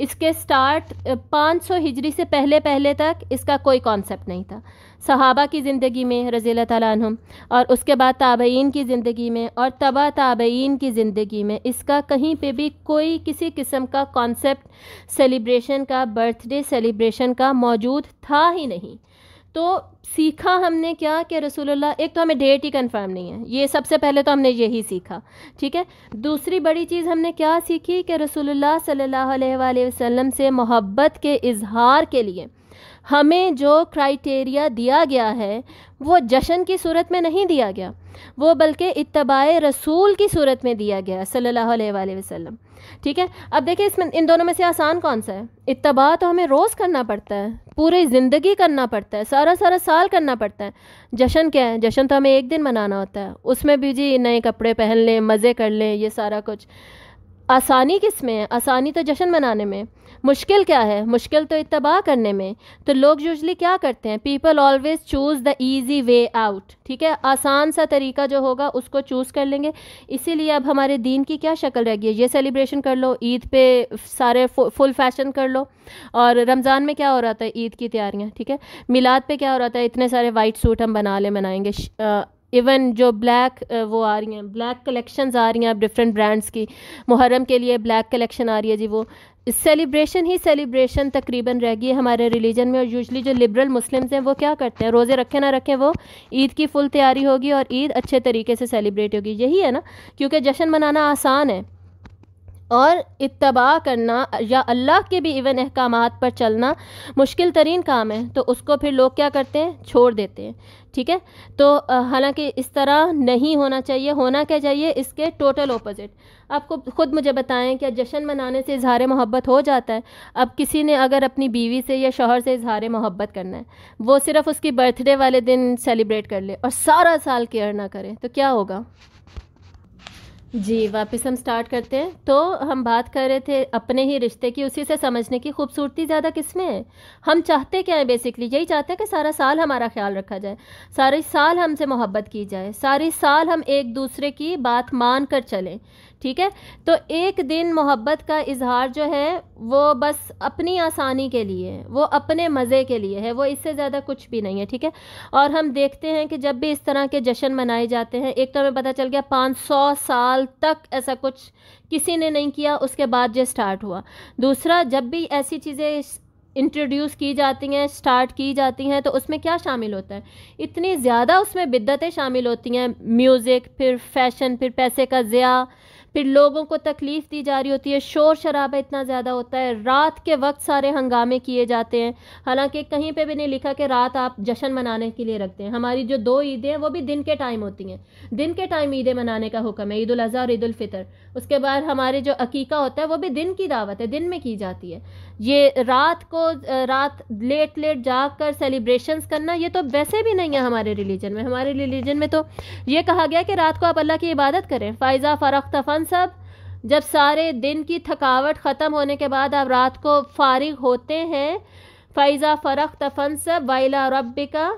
इसके स्टार्ट 500 हिजरी से पहले पहले तक इसका कोई कॉन्सेप्ट नहीं था सहाबा की ज़िंदगी में रज़ी तुम और उसके बाद ताबईन की ज़िंदगी में और तबा ताबईन की ज़िंदगी में इसका कहीं पे भी कोई किसी किस्म का कॉन्सेप्ट सेलिब्रेशन का बर्थडे सेलिब्रेशन का मौजूद था ही नहीं तो सीखा हमने क्या कि रसूलुल्लाह एक तो हमें डेट ही कंफर्म नहीं है ये सबसे पहले तो हमने यही सीखा ठीक है दूसरी बड़ी चीज़ हमने क्या सीखी कि रसूलुल्लाह सल्लल्लाहु अलैहि वसल्लम से मोहब्बत के इजहार के लिए हमें जो क्राइटेरिया दिया गया है वो जशन की सूरत में नहीं दिया गया वो बल्कि इतबा रसूल की सूरत में दिया गया है सल्लल्लाहु अलैहि वसल्लम ठीक है अब देखिए इसमें इन दोनों में से आसान कौन सा है इतबा तो हमें रोज़ करना पड़ता है पूरी ज़िंदगी करना पड़ता है सारा सारा साल करना पड़ता है जशन क्या है जश्न तो हमें एक दिन मनाना होता है उसमें भी जी नए कपड़े पहन लें मज़े कर लें ये सारा कुछ आसानी किस में है आसानी तो जश्न मनाने में मुश्किल क्या है मुश्किल तो इतबा करने में तो लोग यूजली क्या करते हैं people always choose the easy way out ठीक है आसान सा तरीका जो होगा उसको चूज़ कर लेंगे इसीलिए अब हमारे दीन की क्या शक्ल रह गई है ये सेलिब्रेशन कर लो ईद पे सारे फुल फैशन कर लो और रमज़ान में क्या हो रहा था ईद की तैयारियाँ ठीक है मिलाद पर क्या हो रहा था इतने सारे वाइट सूट हम बना ले मनाएंगे इवन जो ब्लैक वो आ रही हैं ब्लैक कलेक्शंस आ रही हैं अब डिफरेंट ब्रांड्स की मुहर्रम के लिए ब्लैक कलेक्शन आ रही है जी वो सेलिब्रेशन ही सेलिब्रेशन तकरीबन रह गई है हमारे रिलीजन में और यूजली जो लिबरल मुस्लिम्स हैं वो क्या करते हैं रोज़े रखें ना रखें वो ईद की फुल तैयारी होगी और ईद अच्छे तरीके से सेलिब्रेट होगी यही है ना क्योंकि जश्न मनाना आसान है और इतबा करना या अल्लाह के भी इवन अहकाम पर चलना मुश्किल तरीन काम है तो उसको फिर लोग क्या करते हैं छोड़ देते हैं ठीक है तो हालांकि इस तरह नहीं होना चाहिए होना क्या चाहिए इसके टोटल ऑपोजिट आपको ख़ुद मुझे बताएं क्या जश्न मनाने से इजहार मोहब्बत हो जाता है अब किसी ने अगर अपनी बीवी से या शोहर से इजहार मोहब्बत करना है वो सिर्फ उसकी बर्थडे वाले दिन सेलिब्रेट कर ले और सारा साल केयर ना करें तो क्या होगा जी वापस हम स्टार्ट करते हैं तो हम बात कर रहे थे अपने ही रिश्ते की उसी से समझने की खूबसूरती ज़्यादा किस में है हम चाहते क्या हैं बेसिकली यही चाहते हैं कि सारा साल हमारा ख्याल रखा जाए सारे साल हमसे मोहब्बत की जाए सारे साल हम एक दूसरे की बात मान कर चलें ठीक है तो एक दिन मोहब्बत का इजहार जो है वो बस अपनी आसानी के लिए वो अपने मज़े के लिए है वो इससे ज़्यादा कुछ भी नहीं है ठीक है और हम देखते हैं कि जब भी इस तरह के जश्न मनाए जाते हैं एक तो हमें पता चल गया पाँच सौ साल तक ऐसा कुछ किसी ने नहीं किया उसके बाद जो स्टार्ट हुआ दूसरा जब भी ऐसी चीज़ें इंट्रोड्यूस की जाती हैं स्टार्ट की जाती हैं तो उसमें क्या शामिल होता है इतनी ज़्यादा उसमें बिद्दतें शामिल होती हैं म्यूज़िक फिर फैशन फिर पैसे का ज़िया फिर लोगों को तकलीफ़ दी जा रही होती है शोर शराबा इतना ज़्यादा होता है रात के वक्त सारे हंगामे किए जाते हैं हालांकि कहीं पे भी नहीं लिखा कि रात आप जश्न मनाने के लिए रखते हैं हमारी जो दो ईदें हैं वो भी दिन के टाइम होती हैं दिन के टाइम ईदें मनाने का हुक्म है ईद और ईद उसके बाद हमारे जो अकीका होता है वो भी दिन की दावत है दिन में की जाती है ये रात को रात लेट लेट जाकर सेलिब्रेशंस करना ये तो वैसे भी नहीं है हमारे रिलीजन में हमारे रिलीजन में तो ये कहा गया कि रात को आप अल्लाह की इबादत करें फ़ायज़ा फ़रख्त तफन सब जब सारे दिन की थकावट ख़त्म होने के बाद आप रात को फारिग होते हैं फ़ायज़ा फ़रख्त तफन सब वाइला रबिका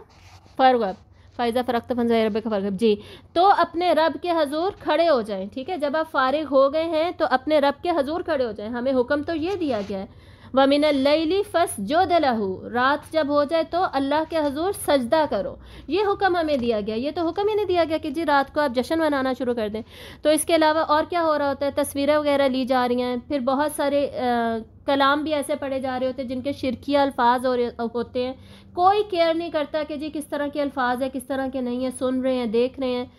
फ़रगब फ़ायज़ा फ़रख्त फनजा रब का फ़रगब जी तो अपने रब के हजूर खड़े हो जाएँ ठीक है जब आप फारिग हो गए हैं तो अपने रब के हजूर खड़े हो जाएँ हमें हुक्म तो ये दिया गया है वमिन मिनल लैली फस जो दलहू रात जब हो जाए तो अल्लाह के हजूर सजदा करो ये हुक्म हमें दिया गया ये तो हुक्म ही नहीं दिया गया कि जी रात को आप जश्न मनाना शुरू कर दें तो इसके अलावा और क्या हो रहा होता है तस्वीरें वगैरह ली जा रही हैं फिर बहुत सारे आ, कलाम भी ऐसे पढ़े जा रहे होते हैं जिनके शिरकिया अल्फाज हो होते हैं कोई केयर नहीं करता कि जी किस तरह के अल्फाज है किस तरह के नहीं है सुन रहे हैं देख रहे हैं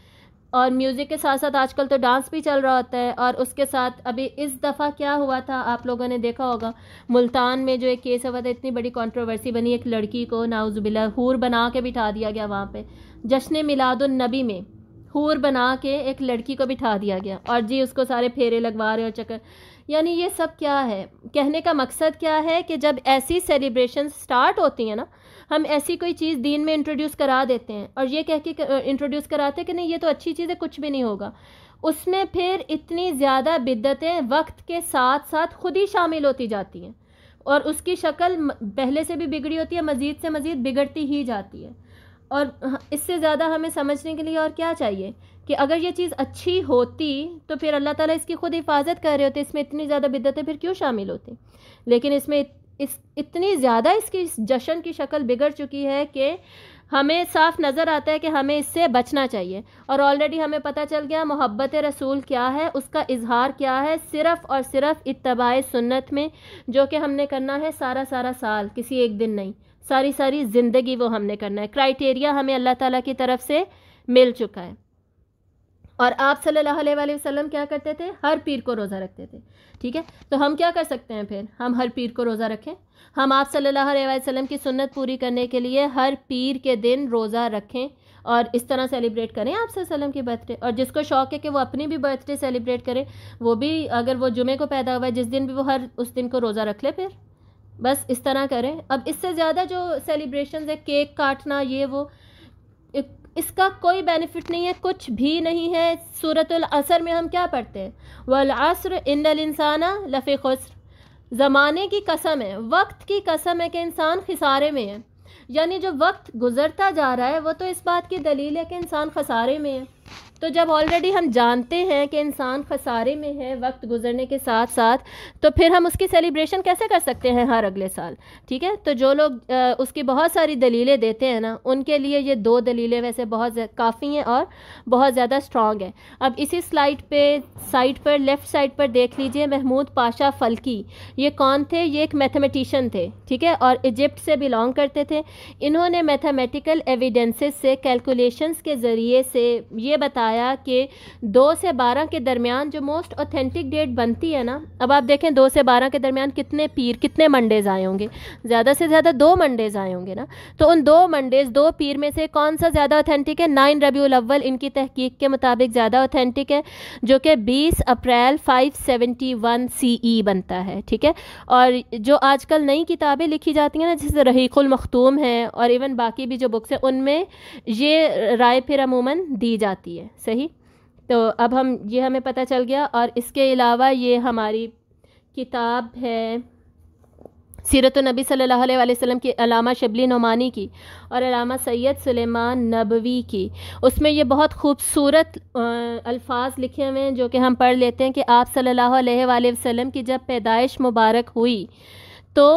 और म्यूज़िक के साथ साथ आजकल तो डांस भी चल रहा होता है और उसके साथ अभी इस दफ़ा क्या हुआ था आप लोगों ने देखा होगा मुल्तान में जो एक केस हुआ था इतनी बड़ी कंट्रोवर्सी बनी एक लड़की को नाउजुबिला हूर बना के बिठा दिया गया वहाँ पे जश्न मिलादुलनबी में हूर बना के एक लड़की को बिठा दिया गया और जी उसको सारे फेरे लगवा रहे और चक्कर यानी ये सब क्या है कहने का मकसद क्या है कि जब ऐसी सेलिब्रेशन स्टार्ट होती हैं ना हम ऐसी कोई चीज़ दीन में इंट्रोड्यूस करा देते हैं और ये कह के इंट्रोड्यूस कराते हैं कि नहीं ये तो अच्छी चीज़ है कुछ भी नहीं होगा उसमें फिर इतनी ज़्यादा बिद्दतें वक्त के साथ साथ खुद ही शामिल होती जाती हैं और उसकी शक्ल पहले से भी बिगड़ी होती है मज़ीद से मज़ीद बिगड़ती ही जाती है और इससे ज़्यादा हमें समझने के लिए और क्या चाहिए कि अगर ये चीज़ अच्छी होती तो फिर अल्लाह ताला इसकी खुद हिफाजत कर रहे होते इसमें इतनी ज़्यादा बिद्दतें फिर क्यों शामिल होती लेकिन इसमें इस इतनी ज़्यादा इसकी इस जश्न की शक्ल बिगड़ चुकी है कि हमें साफ नज़र आता है कि हमें इससे बचना चाहिए और ऑलरेडी हमें पता चल गया मोहब्बत रसूल क्या है उसका इजहार क्या है सिर्फ़ और सिर्फ़ इतबाई सुन्नत में जो कि हमने करना है सारा सारा साल किसी एक दिन नहीं सारी सारी ज़िंदगी वो हमने करना है क्राइटेरिया हमें अल्लाह ताला की तरफ से मिल चुका है और आप सल्लल्लाहु अलैहि वसल्लम क्या करते थे हर पीर को रोज़ा रखते थे ठीक है तो हम क्या कर सकते हैं फिर हम हर पीर को रोज़ा रखें हम आप सल्लल्लाहु अलैहि वसल्लम की सुन्नत पूरी करने के लिए हर पीर के दिन रोज़ा रखें और इस तरह सेलिब्रेट करें आप वसल्लम की बर्थडे और जिसको शौक है कि वो अपनी भी बर्थडे सेलिब्रेट करें वो भी अगर वो जुमे को पैदा हुआ है जिस दिन भी वो हर उस दिन को रोज़ा रख ले फिर बस इस तरह करें अब इससे ज़्यादा जो सेलिब्रेशन है केक काटना ये वो इसका कोई बेनिफिट नहीं है कुछ भी नहीं है सूरतुल असर में हम क्या पढ़ते हैं वल असर इंडल इंसाना लफ़ खसर ज़माने की कसम है वक्त की कसम है कि इंसान खसारे में है यानी जो वक्त गुज़रता जा रहा है वो तो इस बात की दलील है कि इंसान खसारे में है तो जब ऑलरेडी हम जानते हैं कि इंसान खसारे में है वक्त गुजरने के साथ साथ तो फिर हम उसकी सेलिब्रेशन कैसे कर सकते हैं हर अगले साल ठीक है तो जो लोग आ, उसकी बहुत सारी दलीलें देते हैं ना उनके लिए ये दो दलीलें वैसे बहुत काफ़ी हैं और बहुत ज़्यादा स्ट्रॉन्ग है अब इसी स्लाइड पे साइड पर लेफ़्ट साइड पर देख लीजिए महमूद पाशा फलकी ये कौन थे ये एक मैथमेटिशन थे ठीक है और इजिप्ट से बिलोंग करते थे इन्होंने मैथमेटिकल एविडेंसेस से कैलकुलेशंस के ज़रिए से ये बता बताया कि दो से बारह के दरमियान जो मोस्ट ऑथेंटिक डेट बनती है ना अब आप देखें दो से बारह के दरमियान कितने पीर कितने मंडेज आए होंगे ज़्यादा से ज़्यादा दो मंडेज आए होंगे ना तो उन दो मंडेज दो पीर में से कौन सा ज़्यादा ऑथेंटिक है नाइन रबी अव्वल इनकी तहकीक के मुताबिक ज़्यादा ऑथेंटिक है जो कि बीस अप्रैल five seventy one C E बनता है ठीक है और जो आजकल नई किताबें लिखी जाती हैं ना जैसे रहीकुलमखतूम है और इवन बाकी भी जो बुक्स हैं उनमें ये राय फिर अमूमन दी जाती है सही तो अब हम ये हमें पता चल गया और इसके अलावा ये हमारी किताब है सीरत नबी सल्लल्लाहु अलैहि वसल्लम की अलामा शबली नुमानी की और अलामा सैयद सुलेमान नबवी की उसमें ये बहुत खूबसूरत अल्फाज लिखे हुए हैं जो कि हम पढ़ लेते हैं कि आप सल्लल्लाहु अलैहि वसल्लम की जब पैदाइश मुबारक हुई तो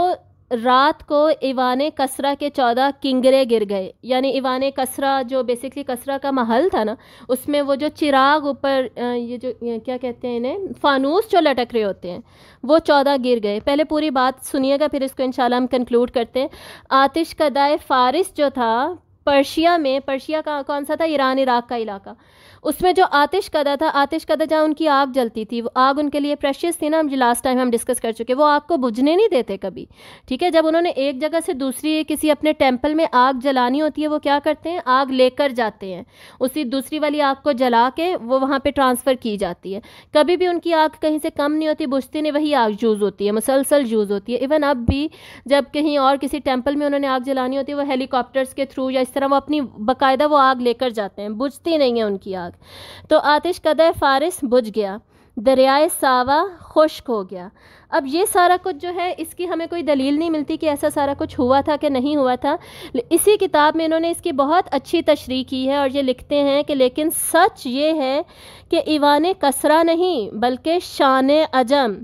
रात को इवान कसरा के चौदह किंगरे गिर गए यानी इवान कसरा जो बेसिकली कसरा का महल था ना उसमें वो जो चिराग ऊपर ये जो ये क्या कहते हैं इन्हें फानूस जो लटक रहे होते हैं वो चौदह गिर गए पहले पूरी बात सुनिएगा फिर इसको इन हम कंक्लूड करते हैं आतिश कदाए फारिस जो था पर्शिया में पर्शिया का कौन सा था ईरान इराक का इलाका उसमें जो आतिश कदा था आतिश कदा जहाँ उनकी आग जलती थी वो आग उनके लिए प्रेशियस थी ना हम लास्ट टाइम हम डिस्कस कर चुके वो आग को बुझने नहीं देते कभी ठीक है जब उन्होंने एक जगह से दूसरी किसी अपने टेम्पल में आग जलानी होती है वो क्या करते हैं आग लेकर जाते हैं उसी दूसरी वाली आग को जला के वो वहाँ पर ट्रांसफ़र की जाती है कभी भी उनकी आग कहीं से कम नहीं होती बुझती नहीं वही आग यूज़ होती है मुसलसल यूज़ होती है इवन अब भी जब कहीं और किसी टेम्पल में उन्होंने आग जलानी होती है वो हेलीकॉप्टर्स के थ्रू या इस तरह वो अपनी बाकायदा वो आग लेकर जाते हैं बुझती नहीं है उनकी आग आग तो आतिश कद फारिस बुझ गया दरियाए सावा खुश्क हो गया अब ये सारा कुछ जो है इसकी हमें कोई दलील नहीं मिलती कि ऐसा सारा कुछ हुआ था कि नहीं हुआ था इसी किताब में इन्होंने इसकी बहुत अच्छी तशरी की है और ये लिखते हैं कि लेकिन सच ये है कि ईवान कसरा नहीं बल्कि शान अजम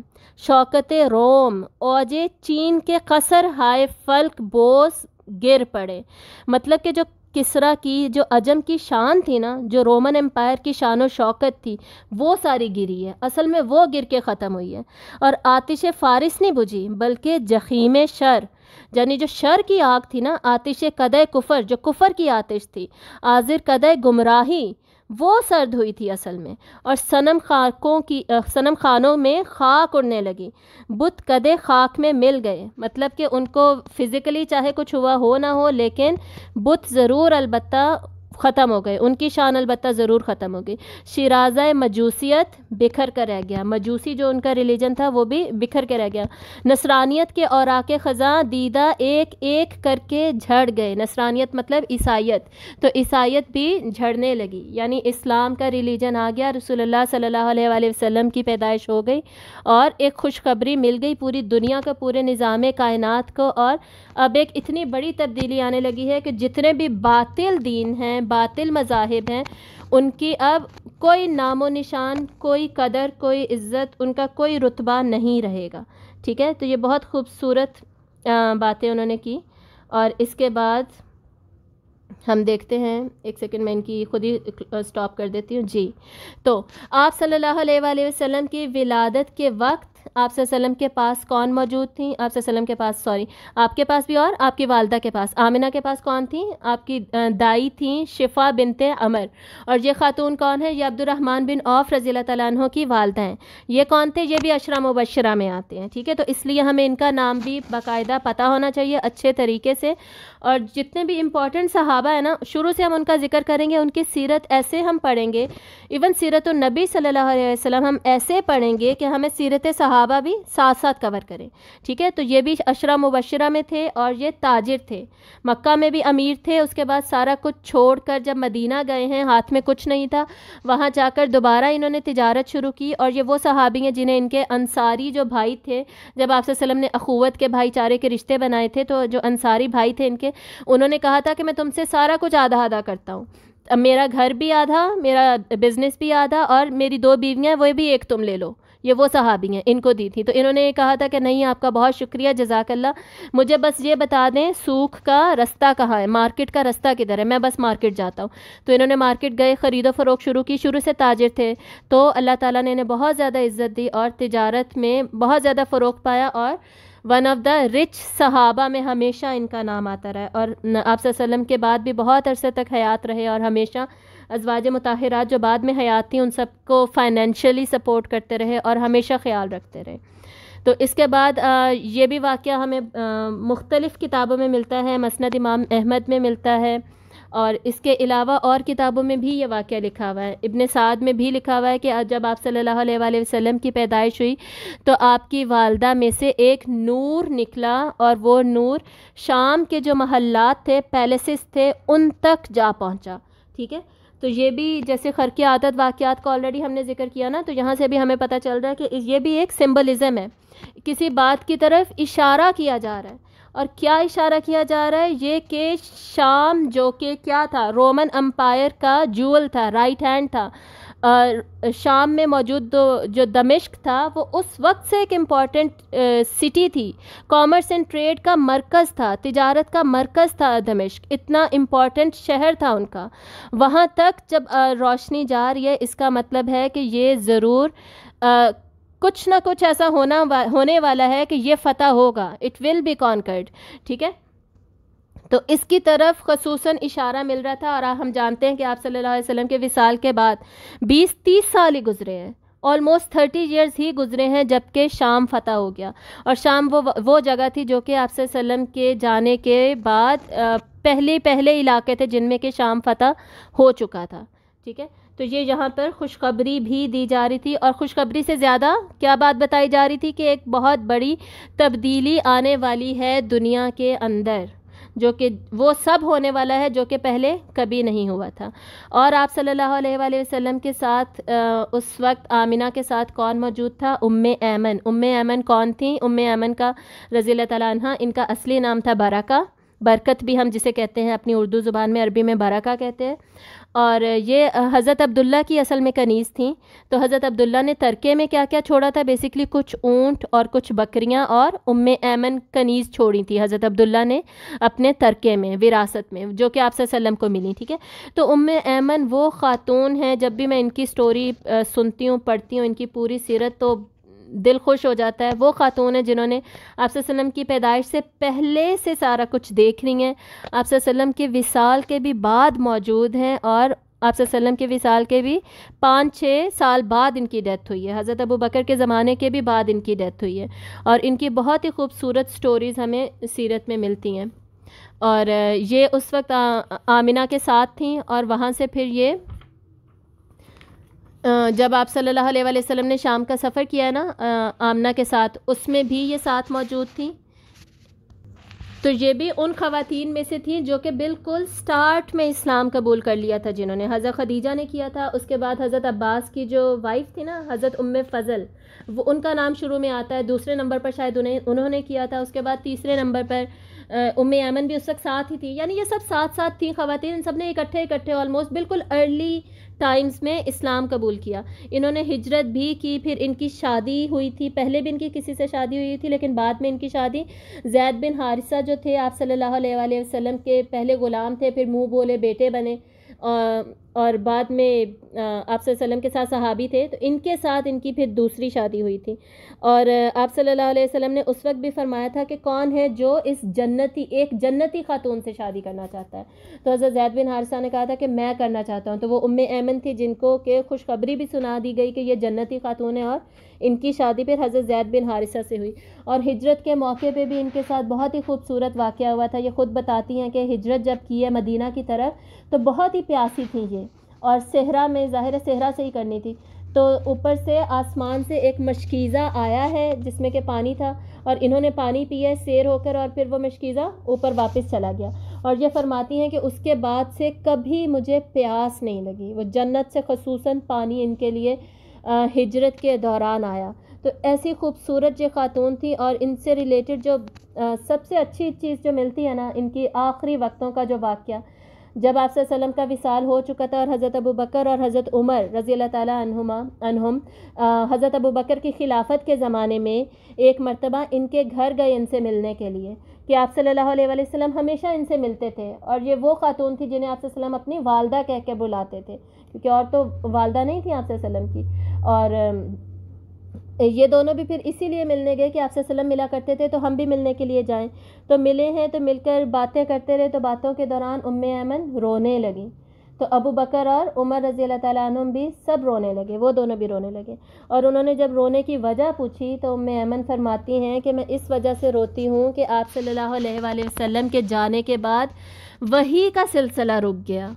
शौकत रोम ओजे चीन के कसर हाय फल्क बोस गिर पड़े मतलब कि जो किसरा की जो अजम की शान थी ना जो रोमन एम्पायर की शान और शौकत थी वो सारी गिरी है असल में वो गिर के ख़त्म हुई है और आतिश फ़ारिस नहीं बुझी बल्कि जखीम शर यानी जो शर की आग थी ना आतिश कदय कुफर जो कुफर की आतिश थी आजिर कदय गुमराही वो सर्द हुई थी असल में और सनम खाकों की सनम खानों में खाक उड़ने लगी बुत कदे खाक में मिल गए मतलब कि उनको फ़िज़िकली चाहे कुछ हुआ हो ना हो लेकिन बुत ज़रूर अलबत्ता ख़त्म हो गए उनकी शान अलबत् ज़रूर ख़त्म हो गई शराज़ मजूसीत बिखर कर रह गया मजूसी जो उनका रिलीजन था वो भी बिखर के रह गया नसरानियत के और आके ख़ज़ा दीदा एक एक करके झड़ गए नसरानियत मतलब ईसाइत तो ईसाइत भी झड़ने लगी यानी इस्लाम का रिलीजन आ गया रसोल्ला सल्ला वसम की पैदाइश हो गई और एक खुशखबरी मिल गई पूरी दुनिया का पूरे निज़ाम कायनत को और अब एक इतनी बड़ी तब्दीली आने लगी है कि जितने भी बातिल दीन हैं बातिल मजाहब हैं उनकी अब कोई नामो निशान कोई कदर कोई इज़्ज़त उनका कोई रुतबा नहीं रहेगा ठीक है तो ये बहुत खूबसूरत बातें उन्होंने की और इसके बाद हम देखते हैं एक सेकंड मैं इनकी खुद ही स्टॉप कर देती हूँ जी तो आप सल्लल्लाहु अलैहि वसल्लम की विलादत के वक्त आप के पास कौन मौजूद थी आप के पास सॉरी आपके पास भी और आपकी वालदा के पास आमिना के पास कौन थी आपकी दाई थी शिफा बिनते अमर और ये खातून कौन है ये अब्दुलरहमान बिन औफ रजील तैन की वालदा हैं ये कौन थे ये भी अशरा मुबशरा में आते हैं ठीक है तो इसलिए हमें इनका नाम भी बाकायदा पता होना चाहिए अच्छे तरीके से और जितने भी इम्पॉर्टेंट सहाबा है ना शुरू से हम उनका जिक्र करेंगे उनकी सीरत ऐसे हम पढ़ेंगे इवन सीरत नबी अलैहि वसल्लम हम ऐसे पढ़ेंगे कि हमें सीरत सहाबा सहाबा भी साथ साथ कवर करें ठीक है तो ये भी अशरा मुबशरा में थे और ये ताजिर थे मक्का में भी अमीर थे उसके बाद सारा कुछ छोड़ कर जब मदीना गए हैं हाथ में कुछ नहीं था वहाँ जाकर दोबारा इन्होंने तजारत शुरू की और ये वो सहाबी हैं जिन्हें इनके अंसारी जो भाई थे जब आप वसलम ने अखूत के भाईचारे के रिश्ते बनाए थे तो जो अंसारी भाई थे इनके उन्होंने कहा था कि मैं तुमसे सारा कुछ आधा आधा करता हूँ मेरा घर भी आधा मेरा बिज़नेस भी आधा और मेरी दो बीवियाँ वो भी एक तुम ले लो ये वो सहाबी हैं इनको दी थी तो इन्होंने कहा था कि नहीं आपका बहुत शुक्रिया जजाकल्ला मुझे बस ये बता दें सूख का रास्ता कहाँ है मार्केट का रास्ता किधर है मैं बस मार्केट जाता हूँ तो इन्होंने मार्केट गए ख़रीदो फरोख शुरू की शुरू से ताजिर थे तो अल्लाह ताला ने इन्हें बहुत ज़्यादा इज़्ज़त दी और तजारत में बहुत ज़्यादा फ़रोग पाया और वन ऑफ़ द रिच सहाबा में हमेशा इनका नाम आता रहा और आप के बाद भी बहुत अरसे तक हयात रहे और हमेशा अजवाज मुताहरा जो बाद में हयात थी उन सब को फाइनेंशली सपोर्ट करते रहे और हमेशा ख्याल रखते रहे तो इसके बाद आ, ये भी वाक़ हमें मुख्तलिफ़ किताबों में मिलता है मसनद इमाम अहमद में मिलता है और इसके अलावा और किताबों में भी ये वाक़ लिखा हुआ है इबन साद में भी लिखा हुआ है कि जब आप सल्लल्लाहु अलैहि वसल्लम की पैदाइश हुई तो आपकी वालदा में से एक नूर निकला और वो नूर शाम के जो महल्लात थे पैलेसेस थे उन तक जा पहुंचा ठीक है तो ये भी जैसे खर के आदत वाक़ात का ऑलरेडी हमने जिक्र किया ना तो यहाँ से भी हमें पता चल रहा है कि ये भी एक सिम्बलिज़म है किसी बात की तरफ इशारा किया जा रहा है और क्या इशारा किया जा रहा है ये कि शाम जो कि क्या था रोमन अम्पायर का जूअल था राइट हैंड था शाम में मौजूद जो दमिश्क था वो उस वक्त से एक इम्पॉर्टेंट सिटी थी कॉमर्स एंड ट्रेड का मरकज़ था तिजारत का मरकज़ था दमिश्क इतना इम्पॉर्टेंट शहर था उनका वहाँ तक जब रोशनी जा रही है इसका मतलब है कि ये ज़रूर कुछ ना कुछ ऐसा होना वा, होने वाला है कि ये फ़तह होगा इट विल बी कॉन्कर्ड ठीक है तो इसकी तरफ खसूस इशारा मिल रहा था और हम जानते हैं कि आप सल्लल्लाहु अलैहि वसल्लम के विसाल के बाद 20-30 साल ही गुजरे हैं ऑलमोस्ट थर्टी ईयर्स ही गुजरे हैं जबकि शाम फतह हो गया और शाम वो वो जगह थी जो कि आप सल्लम के जाने के बाद पहले पहले इलाके थे जिनमें कि शाम फतह हो चुका था ठीक है तो ये यहाँ पर खुशखबरी भी दी जा रही थी और खुशखबरी से ज़्यादा क्या बात बताई जा रही थी कि एक बहुत बड़ी तब्दीली आने वाली है दुनिया के अंदर जो कि वो सब होने वाला है जो कि पहले कभी नहीं हुआ था और आप सल्लल्लाहु अलैहि वसल्लम के साथ आ, उस वक्त आमिना के साथ कौन मौजूद था उम्म ऐमन उम्म ऐमन कौन थी उम्म ऐमन का रज़ी तला इनका असली नाम था बाराका बरकत भी हम जिसे कहते हैं अपनी उर्दू ज़ुबान में अरबी में बाराका कहते हैं और ये हज़रत अब्दुल्ला की असल में कनीज़ थी तो हज़रत अब्दुल्ला ने तरके में क्या क्या छोड़ा था बेसिकली कुछ ऊँट और कुछ बकरियाँ और उम ऐमन कनीज़ छोड़ी थी हज़रत अब्दुल्ला ने अपने तरके में विरासत में जो कि आप वसल्लम को मिली ठीक है तो उम ऐमन वो ख़ातून हैं जब भी मैं इनकी स्टोरी सुनती हूँ पढ़ती हूँ इनकी पूरी सीरत तो दिल खुश हो जाता है वो ख़ातून है जिन्होंने आप की पैदाइश से पहले से सारा कुछ देख रही हैं आप के विसाल के भी बाद मौजूद हैं और आप के विसाल के भी पाँच छः साल बाद इनकी डेथ हुई है हज़रत अबू बकर के ज़माने के भी बाद इनकी डेथ हुई है और इनकी बहुत ही खूबसूरत स्टोरीज़ हमें सीरत में मिलती हैं और ये उस वक्त आ, आमिना के साथ थी और वहाँ से फिर ये जब आप सल्लल्लाहु अलैहि वसल्लम ने शाम का सफ़र किया ना आमना के साथ उसमें भी ये साथ मौजूद थी तो ये भी उन खातन में से थी जो कि बिल्कुल स्टार्ट में इस्लाम कबूल कर लिया था जिन्होंने हज़रत खदीजा ने किया था उसके बाद हज़रत अब्बास की जो वाइफ थी ना हज़रत उम फ़ज़ल वो उनका नाम शुरू में आता है दूसरे नंबर पर शायद उन्हें उन्होंने किया था उसके बाद तीसरे नंबर पर उम अमन भी उस वक्त साथ ही थी यानी ये सब साथ साथ थी खातन सब ने इकट्ठे इकट्ठे ऑलमोस्ट बिल्कुल अर्ली टाइम्स में इस्लाम कबूल किया इन्होंने हिजरत भी की फिर इनकी शादी हुई थी पहले भी इनकी किसी से शादी हुई थी लेकिन बाद में इनकी शादी जैद बिन हारिसा जो थे आप सल्लल्लाहु अलैहि वसल्लम के पहले ग़ुलाम थे फिर मुँह बोले बेटे बने और बाद में आप वसल्लम के साथ सहाबी थे तो इनके साथ इनकी फिर दूसरी शादी हुई थी और आप सल्लल्लाहु अलैहि वसल्लम ने उस वक्त भी फरमाया था कि कौन है जो इस जन्नती एक जन्नती खातून से शादी करना चाहता है तो हज़रत जैद बिन हारसा ने कहा था कि मैं करना चाहता हूँ तो वो उम ऐमन थी जिनको कि खुशखबरी भी सुना दी गई कि यह जन्नती खातून है और इनकी शादी फिर हज़रत जैद बिन हारसा से हुई और हिजरत के मौके पर भी इनके साथ बहुत ही खूबसूरत वाक़ हुआ था ये ख़ुद बताती हैं कि हिजरत जब की है मदीना की तरफ तो बहुत ही प्यासी थी ये और सेहरा में ज़ाहिर है सेहरा से ही करनी थी तो ऊपर से आसमान से एक मशकीज़ा आया है जिसमें के पानी था और इन्होंने पानी पिया शेर होकर और फिर वो मशकीज़ा ऊपर वापस चला गया और ये फरमाती हैं कि उसके बाद से कभी मुझे प्यास नहीं लगी वो जन्नत से खसूस पानी इनके लिए हिजरत के दौरान आया तो ऐसी खूबसूरत ये ख़ातून थी और इनसे रिलेटेड जो सबसे अच्छी चीज़ जो मिलती है ना इनकी आखिरी वक्तों का जो वाक़ जब आप वसलम का विसाल हो चुका था और हज़रत अबू बकर और हज़रत उमर रज़ी अल्लाह तहम हज़रत अबू बकर की खिलाफत के ज़माने में एक मरतबा इनके घर गए इनसे मिलने के लिए कि आप सल्लल्लाहु अलैहि वसल्लम हमेशा इनसे मिलते थे और ये वो खातून थी जिन्हें आप सल्लम अपनी वालदा कह के बुलाते थे क्योंकि और तो वालदा नहीं थी आप की और ये दोनों भी फिर इसीलिए मिलने गए कि आपसे सलम मिला करते थे तो हम भी मिलने के लिए जाएं तो मिले हैं तो मिलकर बातें करते रहे तो बातों के दौरान उम अमन रोने लगी तो अबू बकर और उमर रजी अल्लाह तुम भी सब रोने लगे वो दोनों भी रोने लगे और उन्होंने जब रोने की वजह पूछी तो उम अमन फरमाती हैं कि मैं इस वजह से रोती हूँ कि आप सल्ला वसम के जाने के बाद वही का सिलसिला रुक गया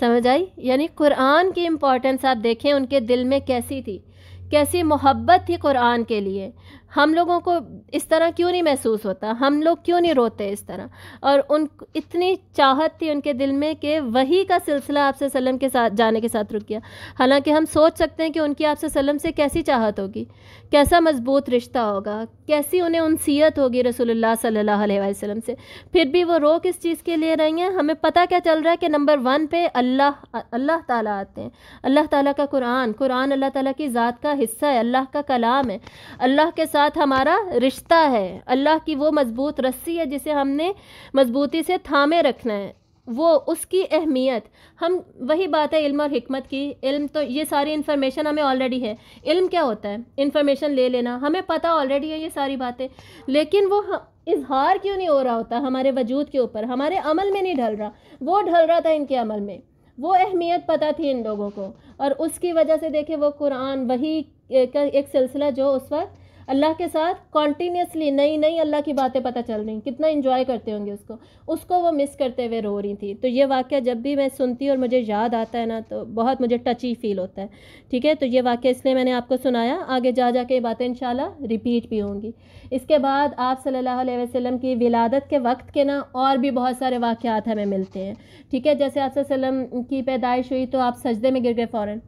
समझ आई यानी कुरान की इम्पोर्टेंस आप देखें उनके दिल में कैसी थी कैसी मोहब्बत थी कुरान के लिए हम लोगों को इस तरह क्यों नहीं महसूस होता हम लोग क्यों नहीं रोते इस तरह और उन इतनी चाहत थी उनके दिल में कि वही का सिलसिला आपसे सल्लम के साथ जाने के साथ रुक गया हालांकि हम सोच सकते हैं कि उनकी आपसे सल्लम से कैसी चाहत होगी कैसा मजबूत रिश्ता होगा कैसी उन्हें उनसीयत होगी रसोल्ला सल्ला वसम से फिर भी वो रो किस चीज़ के लिए रही हैं हमें पता क्या चल रहा है कि नंबर वन पे अल्लाह अल्लाह ताला आते हैं अल्लाह ताला का कुरान कुरान अल्लाह ताला की ज़ात का हिस्सा है अल्लाह का कलाम है अल्लाह के साथ हमारा रिश्ता है अल्लाह की वो मज़बूत रस्सी है जिसे हमने मज़बूती से थामे रखना है वो उसकी अहमियत हम वही बात है इल्म और हमत की इल्म तो ये सारी इन्फॉर्मेशन हमें ऑलरेडी है इल्म क्या होता है इन्फॉर्मेशन ले लेना हमें पता ऑलरेडी है ये सारी बातें लेकिन वो इजहार क्यों नहीं हो रहा होता हमारे वजूद के ऊपर हमारे अमल में नहीं ढल रहा वो ढल रहा था इनके अमल में वो अहमियत पता थी इन लोगों को और उसकी वजह से देखे वो कुरान वही का एक सिलसिला जो उस वक्त अल्लाह के साथ कॉन्टीन्यूसली नई नई अल्लाह की बातें पता चल रही कितना इन्जॉय करते होंगे उसको उसको वो मिस करते हुए रो रही थी तो ये वाक्य जब भी मैं सुनती और मुझे याद आता है ना तो बहुत मुझे टची फील होता है ठीक है तो ये वाक्य इसलिए मैंने आपको सुनाया आगे जा जा के बातें इन रिपीट भी होंगी इसके बाद आप सल्ला वसलम की विलादत के वक्त के ना और भी बहुत सारे वाक़ात हमें मिलते हैं ठीक है जैसे आप की पैदाइश हुई तो आप सजदे में गिर गए फ़ौरन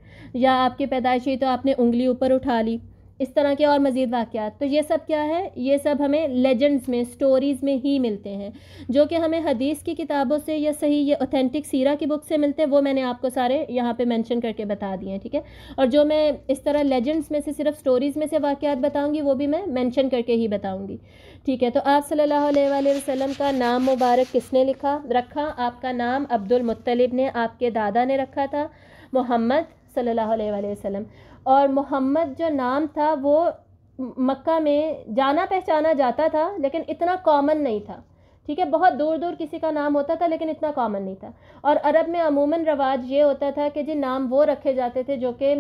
या आपकी पैदाइश हुई तो आपने उंगली ऊपर उठा ली इस तरह के और मज़ीद वाक़ात तो ये सब क्या है ये सब हमें लेजेंड्स में स्टोरीज़ में ही मिलते हैं जो कि हमें हदीस की किताबों से या सही ये ऑथेंटिक सीरा की बुक से मिलते हैं वो मैंने आपको सारे यहाँ पे मेंशन करके बता दिए हैं ठीक है और जो मैं इस तरह लेजेंड्स में से सिर्फ स्टोरीज़ में से वाक़ात बताऊँगी वो भी मैं मैंशन करके ही बताऊँगी ठीक है तो आप सल्ह वसलम का नाम मुबारक किसने लिखा रखा आपका नाम अब्दुलमतलब ने आपके दादा ने रखा था मोहम्मद सल्लल्लाहु अलैहि वसल्लम और मोहम्मद जो नाम था वो मक्का में जाना पहचाना जाता था लेकिन इतना कॉमन नहीं था ठीक है बहुत दूर दूर किसी का नाम होता था लेकिन इतना कॉमन नहीं था और अरब में अमूमन रवाज ये होता था कि जी नाम वो रखे जाते थे जो कि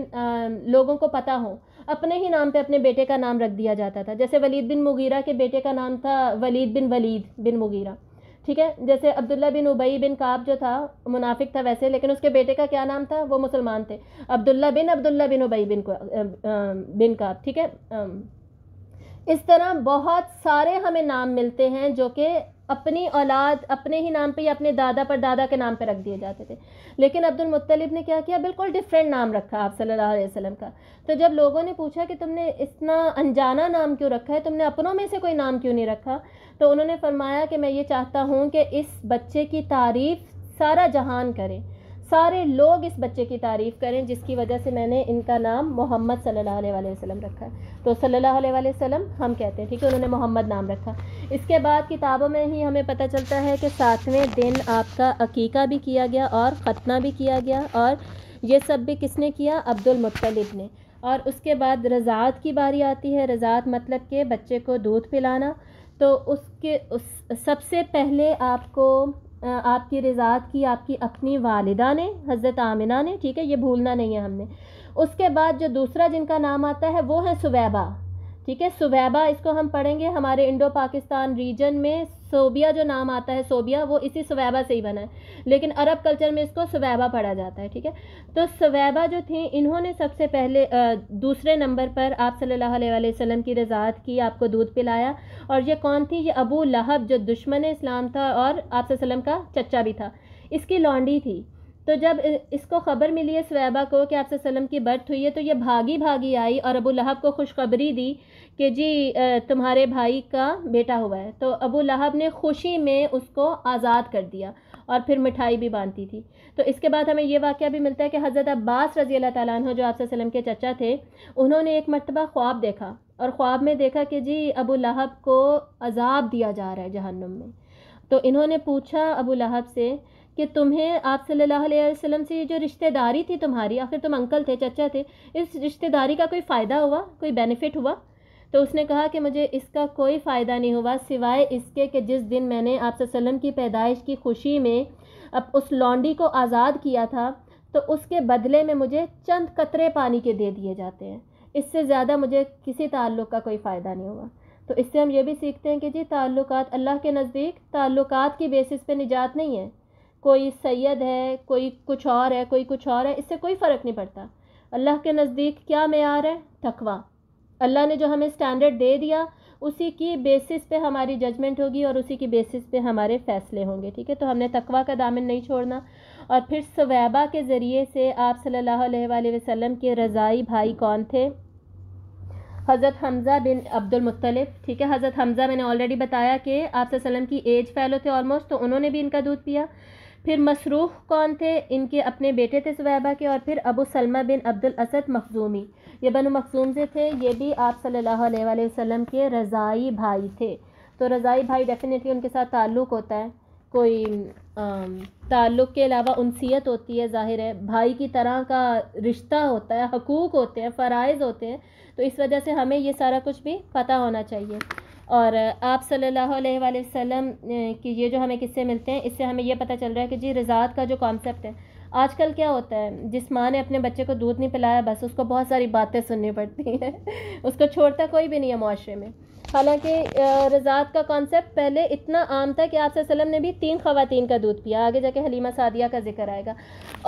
लोगों को पता हो अपने ही नाम पे अपने बेटे का नाम रख दिया जाता था जैसे वलीद बिन मुगीरा के बेटे का नाम था Walid bin Walid bin Mughira ठीक है जैसे अब्दुल्ला बिन उबई बिन काब जो था मुनाफिक था वैसे लेकिन उसके बेटे का क्या नाम था वो मुसलमान थे अब्दुल्ला बिन अब्दुल्ला बिन उबई बिन बिन काब ठीक है इस तरह बहुत सारे हमें नाम मिलते हैं जो कि अपनी औलाद अपने ही नाम पे या अपने दादा पर दादा के नाम पे रख दिए जाते थे लेकिन अब्दुल मुत्तलिब ने क्या किया बिल्कुल डिफरेंट नाम रखा आप सल्लल्लाहु अलैहि वसल्लम का तो जब लोगों ने पूछा कि तुमने इतना अनजाना नाम क्यों रखा है तुमने अपनों में से कोई नाम क्यों नहीं रखा तो उन्होंने फरमाया कि मैं ये चाहता हूँ कि इस बच्चे की तारीफ़ सारा जहान करें सारे लोग इस बच्चे की तारीफ़ करें जिसकी वजह से मैंने इनका नाम मोहम्मद सल्लल्लाहु अलैहि वसल्लम रखा तो सल्लल्लाहु अलैहि वसल्लम हम कहते हैं ठीक है उन्होंने मोहम्मद नाम रखा इसके बाद किताबों में ही हमें पता चलता है कि सातवें दिन आपका अकीका भी किया गया और ख़तना भी किया गया और ये सब भी किसने किया अब्दुल मुत्तलिब ने और उसके बाद रज़ात की बारी आती है रज़ात मतलब के बच्चे को दूध पिलाना तो उसके उस सबसे पहले आपको आपकी रज़ात की आपकी अपनी वालदा ने हज़रत आमिना ने ठीक है ये भूलना नहीं है हमने उसके बाद जो दूसरा जिनका नाम आता है वो है सुबैबा ठीक है सुबैबा इसको हम पढ़ेंगे हमारे इंडो पाकिस्तान रीजन में सोबिया जो नाम आता है सोबिया वो इसी सवैबा से ही बना है लेकिन अरब कल्चर में इसको सवैबा पढ़ा जाता है ठीक है तो सवैबा जो थी इन्होंने सबसे पहले दूसरे नंबर पर आप सल्लल्लाहु अलैहि वसल्लम की रज़ात की आपको दूध पिलाया और ये कौन थी ये अबू लहब जो दुश्मन इस्लाम था और आप का चचा भी था इसकी लॉन्डी थी तो जब इसको ख़बर मिली है स्वैबा को कि आपसे सलम की बर्थ हुई है तो ये भागी भागी आई और अबू लहब को खुशखबरी दी कि जी तुम्हारे भाई का बेटा हुआ है तो अबू लहब ने खुशी में उसको आज़ाद कर दिया और फिर मिठाई भी बांधती थी तो इसके बाद हमें यह वाक़ भी मिलता है कि हज़रत अब्बास रज़ी अल्लाह तैन जो आप सलम के चचा थे उन्होंने एक मरतबा ख्वाब देखा और ख्वाब में देखा कि जी अबू लहब को अजाब दिया जा रहा है जहन्नुम में तो इन्होंने पूछा अबू लहब से कि तुम्हें आप सल्लल्लाहु अलैहि वसल्लम से ये जो रिश्तेदारी थी तुम्हारी आखिर तुम अंकल थे चचा थे इस रिश्तेदारी का कोई फ़ायदा हुआ कोई बेनिफिट हुआ तो उसने कहा कि मुझे इसका कोई फ़ायदा नहीं हुआ सिवाय इसके कि जिस दिन मैंने आप वसल्लम की पैदाइश की खुशी में अब उस लॉन्डी को आज़ाद किया था तो उसके बदले में मुझे चंद कतरे पानी के दे दिए जाते हैं इससे ज़्यादा मुझे किसी ताल्लुक़ का कोई फ़ायदा नहीं हुआ तो इससे हम ये भी सीखते हैं कि जी ताल्लुकात अल्लाह के नज़दीक ताल्लुकात की बेसिस पे निजात नहीं है कोई सैयद है कोई कुछ और है कोई कुछ और है इससे कोई फ़र्क नहीं पड़ता अल्लाह के नज़दीक क्या मैार है तकवा अल्लाह ने जो हमें स्टैंडर्ड दे दिया उसी की बेसिस पे हमारी जजमेंट होगी और उसी की बेसिस पे हमारे फ़ैसले होंगे ठीक है तो हमने तकवा का दामन नहीं छोड़ना और फिर सवैबा के ज़रिए से आप सल्लल्लाहु अलैहि वसल्लम के रज़ाई भाई कौन थे हज़रत हमज़ा बिन अब्दुलमतलब ठीक है हज़रत हमज़ा मैंने ऑलरेडी बताया कि आप की एज फैलो थे ऑलमोस्ट तो उन्होंने भी इनका दूध पिया फिर मसरूख कौन थे इनके अपने बेटे थे सुवैबा के और फिर अबू सलमा बिन अब्दुल असद मखजूमी ये बनु मखजूम से थे ये भी आप सल्लल्लाहु अलैहि वसल्लम के रज़ाई भाई थे तो रज़ाई भाई डेफिनेटली उनके साथ ताल्लुक़ होता है कोई ताल्लुक़ के अलावा उनसीत होती है ज़ाहिर है भाई की तरह का रिश्ता होता है हकूक़ होते हैं फ़रज़ होते हैं तो इस वजह से हमें ये सारा कुछ भी पता होना चाहिए और आप सल्लल्लाहु अलैहि वसल्लम ये जो हमें किस्से मिलते हैं इससे हमें ये पता चल रहा है कि जी रजात का जो कॉन्सेप्ट है आजकल क्या होता है जिस माँ ने अपने बच्चे को दूध नहीं पिलाया बस उसको बहुत सारी बातें सुननी पड़ती हैं उसको छोड़ता कोई भी नहीं है माशरे में हालांकि रजात का कॉन्सेप्ट पहले इतना आम था कि आप वसल्लम ने भी तीन खातन का दूध पिया आगे जाके हलीमा सादिया का जिक्र आएगा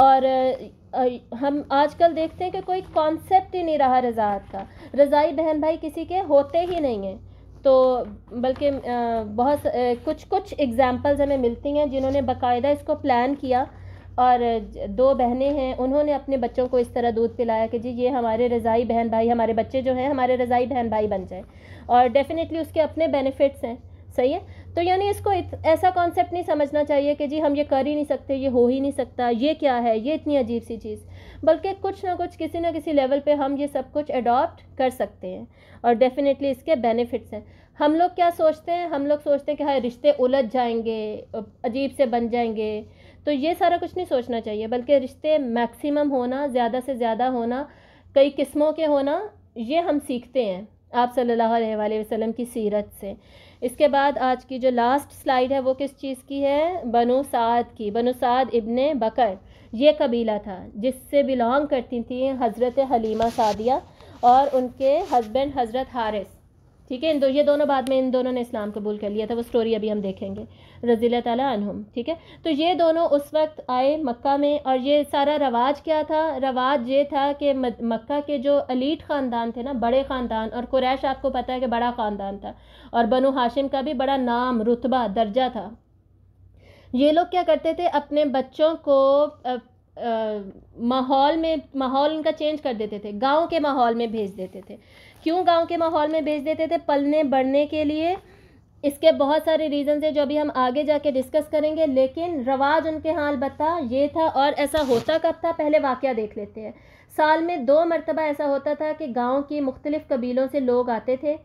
और हम आजकल देखते हैं कि कोई कॉन्सेप्ट ही नहीं रहा रजात का रज़ाई बहन भाई किसी के होते ही नहीं हैं तो बल्कि बहुत कुछ कुछ एग्ज़ाम्पल्स हमें मिलती हैं जिन्होंने बाकायदा इसको प्लान किया और दो बहनें हैं उन्होंने अपने बच्चों को इस तरह दूध पिलाया कि जी ये हमारे रज़ाई बहन भाई हमारे बच्चे जो हैं हमारे रज़ाई बहन भाई बन जाए और डेफ़िनेटली उसके अपने बेनिफिट्स हैं सही है तो यानी इसको इत, ऐसा कॉन्सेप्ट नहीं समझना चाहिए कि जी हम ये कर ही नहीं सकते ये हो ही नहीं सकता ये क्या है ये इतनी अजीब सी चीज़ बल्कि कुछ ना कुछ किसी ना किसी लेवल पे हम ये सब कुछ अडॉप्ट कर सकते हैं और डेफिनेटली इसके बेनिफिट्स हैं हम लोग क्या सोचते हैं हम लोग सोचते हैं कि हाँ रिश्ते उलझ जाएंगे अजीब से बन जाएंगे तो ये सारा कुछ नहीं सोचना चाहिए बल्कि रिश्ते मैक्सिमम होना ज़्यादा से ज़्यादा होना कई किस्मों के होना ये हम सीखते हैं आप सल्लल्लाहु अलैहि वसल्लम की सीरत से इसके बाद आज की जो लास्ट स्लाइड है वो किस चीज़ की है बनो साद की बनो साद इब्ने बकर ये कबीला था जिससे बिलोंग करती थी हज़रत हलीमा सादिया और उनके हस्बैंड हज़रत हारिस ठीक है इन दो ये दोनों बाद में इन दोनों ने इस्लाम कबूल कर लिया था वो स्टोरी अभी हम देखेंगे रज़ी तहम ठीक है तो ये दोनों उस वक्त आए मक्का में और ये सारा रवाज क्या था रवाज ये था कि मक्का के जो अलीट ख़ानदान थे ना बड़े ख़ानदान और कुरैश आपको पता है कि बड़ा ख़ानदान था और बनु हाशिम का भी बड़ा नाम रुतबा दर्जा था ये लोग क्या करते थे अपने बच्चों को माहौल में माहौल उनका चेंज कर देते थे गांव के माहौल में भेज देते थे क्यों गांव के माहौल में भेज देते थे पलने बढ़ने के लिए इसके बहुत सारे रीज़न है जो अभी हम आगे जाके डिस्कस करेंगे लेकिन रवाज उनके हाल बता ये था और ऐसा होता कब था पहले वाक़ देख लेते हैं साल में दो मरतबा ऐसा होता था कि गांव की मुख्तलिफ़ कबीलों से लोग आते थे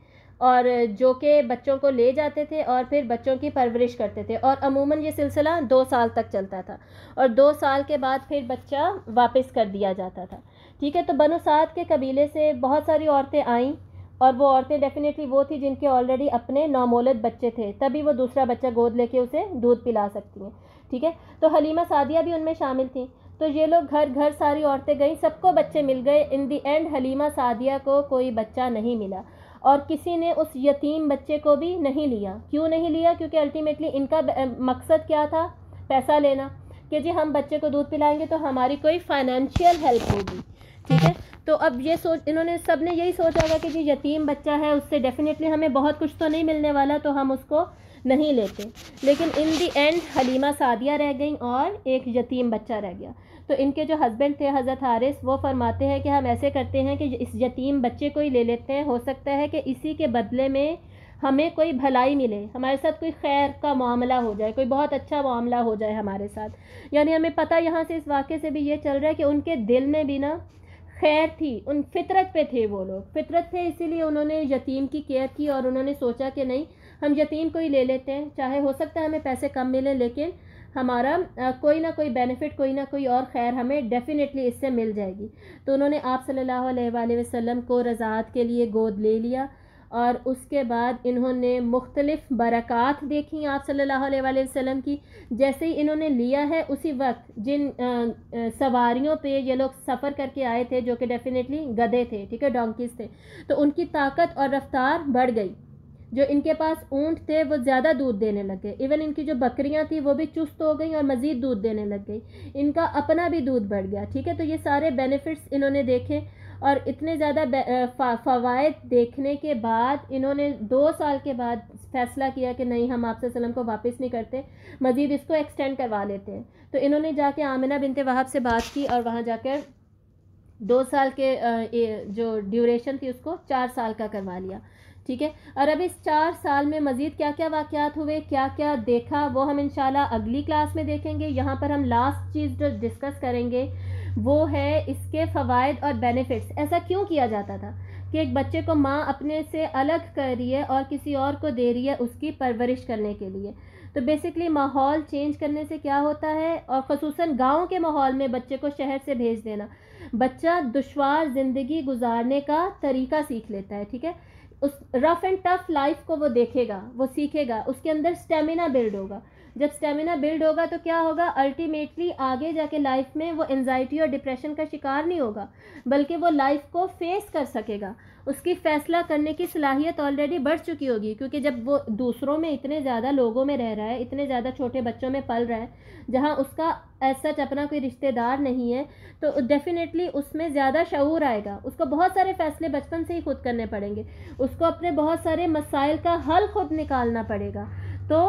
और जो कि बच्चों को ले जाते थे और फिर बच्चों की परवरिश करते थे और अमूमन ये सिलसिला दो साल तक चलता था और दो साल के बाद फिर बच्चा वापस कर दिया जाता था ठीक है तो बनुसात के कबीले से बहुत सारी औरतें आईं और वो औरतें डेफिनेटली वो थी जिनके ऑलरेडी अपने नामोलद बच्चे थे तभी वो दूसरा बच्चा गोद लेके उसे दूध पिला सकती हैं ठीक है तो हलीमा सादिया भी उनमें शामिल थी तो ये लोग घर घर सारी औरतें गईं सबको बच्चे मिल गए in the end Halima Sadia को कोई बच्चा नहीं मिला और किसी ने उस यतीम बच्चे को भी नहीं लिया क्यों नहीं लिया क्योंकि अल्टीमेटली इनका मकसद क्या था पैसा लेना कि जी हम बच्चे को दूध पिलाएंगे तो हमारी कोई फाइनेंशियल हेल्प होगी ठीक है तो अब ये सोच इन्होंने सब ने यही सोचा होगा कि जी यतीम बच्चा है उससे डेफिनेटली हमें बहुत कुछ तो नहीं मिलने वाला तो हम उसको नहीं लेते लेकिन in the end Halima Sadia रह गई और एक यतीम बच्चा रह गया तो इनके जो हस्बैंड थे हज़रत हारिस वो फरमाते हैं कि हम ऐसे करते हैं कि इस यतीम बच्चे को ही ले लेते हैं हो सकता है कि इसी के बदले में हमें कोई भलाई मिले हमारे साथ कोई खैर का मामला हो जाए कोई बहुत अच्छा मामला हो जाए हमारे साथ यानी हमें पता यहाँ से इस वाक़े से भी ये चल रहा है कि उनके दिल में भी ना खैर थी उन फितरत पे थे वो लोग फितरत थे इसीलिए उन्होंने यतीम की केयर की और उन्होंने सोचा कि नहीं हम यतीम को ही ले लेते हैं चाहे हो सकता है हमें पैसे कम मिले लेकिन हमारा कोई ना कोई बेनिफिट कोई ना कोई और खैर हमें डेफ़िनेटली इससे मिल जाएगी तो उन्होंने आप सल्लल्लाहु अलैहि वसल्लम को रज़ात के लिए गोद ले लिया और उसके बाद इन्होंने मुख्तलिफ़ बरक़ात देखी आप सल्लल्लाहु अलैहि वसल्लम की जैसे ही इन्होंने लिया है उसी वक्त जिन सवारियों पे ये लोग सफ़र करके आए थे जो कि डेफ़िनेटली गधे थे ठीक है डोंकीज़ थे तो उनकी ताकत और रफ्तार बढ़ गई जो इनके पास ऊँट थे वो ज़्यादा दूध देने लग गए इवन इनकी जो बकरियाँ थी वो भी चुस्त हो गई और मज़ीद दूध देने लग गई इनका अपना भी दूध बढ़ गया ठीक है तो ये सारे बेनिफिट्स इन्होंने देखे और इतने ज़्यादा फ़वाद देखने के बाद इन्होंने दो साल के बाद फैसला किया कि नहीं हम आपसे सलम को वापस नहीं करते मज़ीद इसको एक्सटेंड करवा लेते हैं तो इन्होंने जाके आमिना बिनते वहाब से बात की और वहाँ जाकर दो साल के जो ड्यूरेशन थी उसको चार साल का करवा लिया ठीक है और अब इस चार साल में मज़ीद क्या क्या वाक़ात हुए क्या क्या देखा वो हम इन अगली क्लास में देखेंगे यहाँ पर हम लास्ट चीज़ जो डिस्कस करेंगे वो है इसके फ़वाद और बेनिफिट्स ऐसा क्यों किया जाता था कि एक बच्चे को माँ अपने से अलग कर रही है और किसी और को दे रही है उसकी परवरिश करने के लिए तो बेसिकली माहौल चेंज करने से क्या होता है और खसूस गाँव के माहौल में बच्चे को शहर से भेज देना बच्चा दुशवार ज़िंदगी गुजारने का तरीका सीख लेता है ठीक है उस रफ एंड टफ लाइफ को वो देखेगा वो सीखेगा उसके अंदर स्टेमिना बिल्ड होगा जब स्टेमिना बिल्ड होगा तो क्या होगा अल्टीमेटली आगे जाके लाइफ में वो एनजाइटी और डिप्रेशन का शिकार नहीं होगा बल्कि वो लाइफ को फेस कर सकेगा उसकी फ़ैसला करने की सलाहियत ऑलरेडी बढ़ चुकी होगी क्योंकि जब वो दूसरों में इतने ज़्यादा लोगों में रह रहा है इतने ज़्यादा छोटे बच्चों में पल रहा है जहाँ उसका ऐसा अपना कोई रिश्तेदार नहीं है तो डेफ़िनेटली उसमें ज़्यादा शूर आएगा उसको बहुत सारे फ़ैसले बचपन से ही खुद करने पड़ेंगे उसको अपने बहुत सारे मसाइल का हल खुद निकालना पड़ेगा तो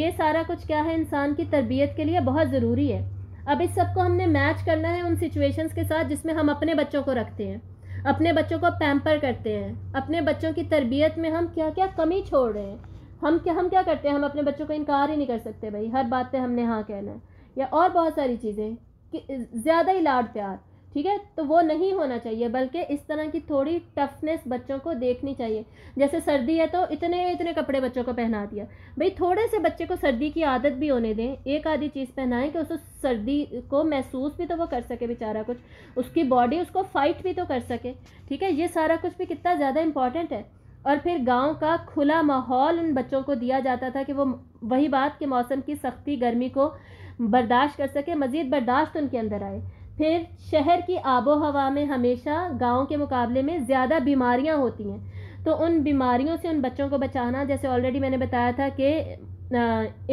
ये सारा कुछ क्या है इंसान की तरबियत के लिए बहुत ज़रूरी है अब इस सबको हमने मैच करना है उन सिचुएशंस के साथ जिसमें हम अपने बच्चों को रखते हैं अपने बच्चों को पैम्पर करते हैं अपने बच्चों की तरबियत में हम क्या क्या कमी छोड़ रहे हैं हम क्या हम क्या करते हैं हम अपने बच्चों को इनकार ही नहीं कर सकते भाई हर बात पे हमने हाँ कहना है या और बहुत सारी चीज़ें कि ज़्यादा ही लाड प्यार ठीक है तो वो नहीं होना चाहिए बल्कि इस तरह की थोड़ी टफनेस बच्चों को देखनी चाहिए जैसे सर्दी है तो इतने इतने कपड़े बच्चों को पहना दिया भाई थोड़े से बच्चे को सर्दी की आदत भी होने दें एक आधी चीज़ पहनाएं कि उसको सर्दी को महसूस भी तो वो कर सके बेचारा कुछ उसकी बॉडी उसको फाइट भी तो कर सके ठीक है ये सारा कुछ भी कितना ज़्यादा इम्पॉर्टेंट है और फिर गाँव का खुला माहौल उन बच्चों को दिया जाता था कि वो वही बात के मौसम की सख्ती गर्मी को बर्दाश्त कर सके मज़ीद बर्दाश्त उनके अंदर आए फिर शहर की आबो हवा में हमेशा गाँव के मुकाबले में ज़्यादा बीमारियाँ होती हैं तो उन बीमारियों से उन बच्चों को बचाना जैसे ऑलरेडी मैंने बताया था कि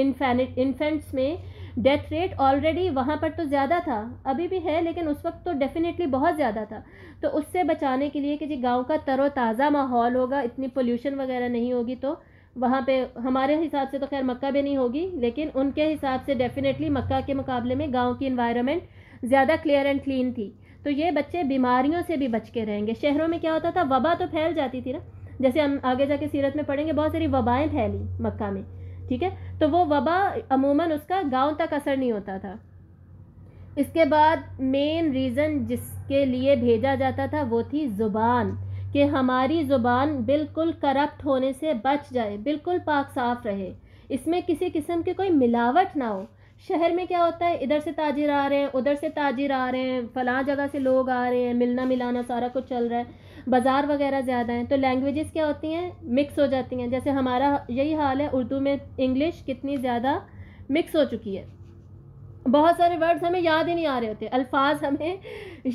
इन्फेंट्स में डेथ रेट ऑलरेडी वहाँ पर तो ज़्यादा था अभी भी है लेकिन उस वक्त तो डेफिनेटली बहुत ज़्यादा था तो उससे बचाने के लिए कि जी गांव का तरोताज़ा माहौल होगा इतनी पोल्यूशन वगैरह नहीं होगी तो वहाँ पे हमारे हिसाब से तो खैर मक्का भी नहीं होगी लेकिन उनके हिसाब से डेफिनेटली मक्का के मुकाबले में गांव की इन्वायरमेंट ज़्यादा क्लियर एंड क्लीन थी तो ये बच्चे बीमारियों से भी बच के रहेंगे शहरों में क्या होता था वबा तो फैल जाती थी ना जैसे हम आगे जाके सीरत में पढ़ेंगे बहुत सारी वबाएँ फैली मक्का में ठीक है तो वो वबा अमूमन उसका गांव तक असर नहीं होता था इसके बाद मेन रीज़न जिसके लिए भेजा जाता था वो थी ज़ुबान कि हमारी ज़ुबान बिल्कुल करप्ट होने से बच जाए बिल्कुल पाक साफ रहे इसमें किसी किस्म की कोई मिलावट ना हो शहर में क्या होता है इधर से ताजिर आ रहे हैं उधर से ताजिर आ रहे हैं फलां जगह से लोग आ रहे हैं मिलना मिलाना सारा कुछ चल रहा है बाज़ार वगैरह ज़्यादा हैं तो लैंग्वेजेस क्या होती हैं मिक्स हो जाती हैं जैसे हमारा यही हाल है उर्दू में इंग्लिश कितनी ज़्यादा मिक्स हो चुकी है बहुत सारे वर्ड्स हमें याद ही नहीं आ रहे होते अल्फाज हमें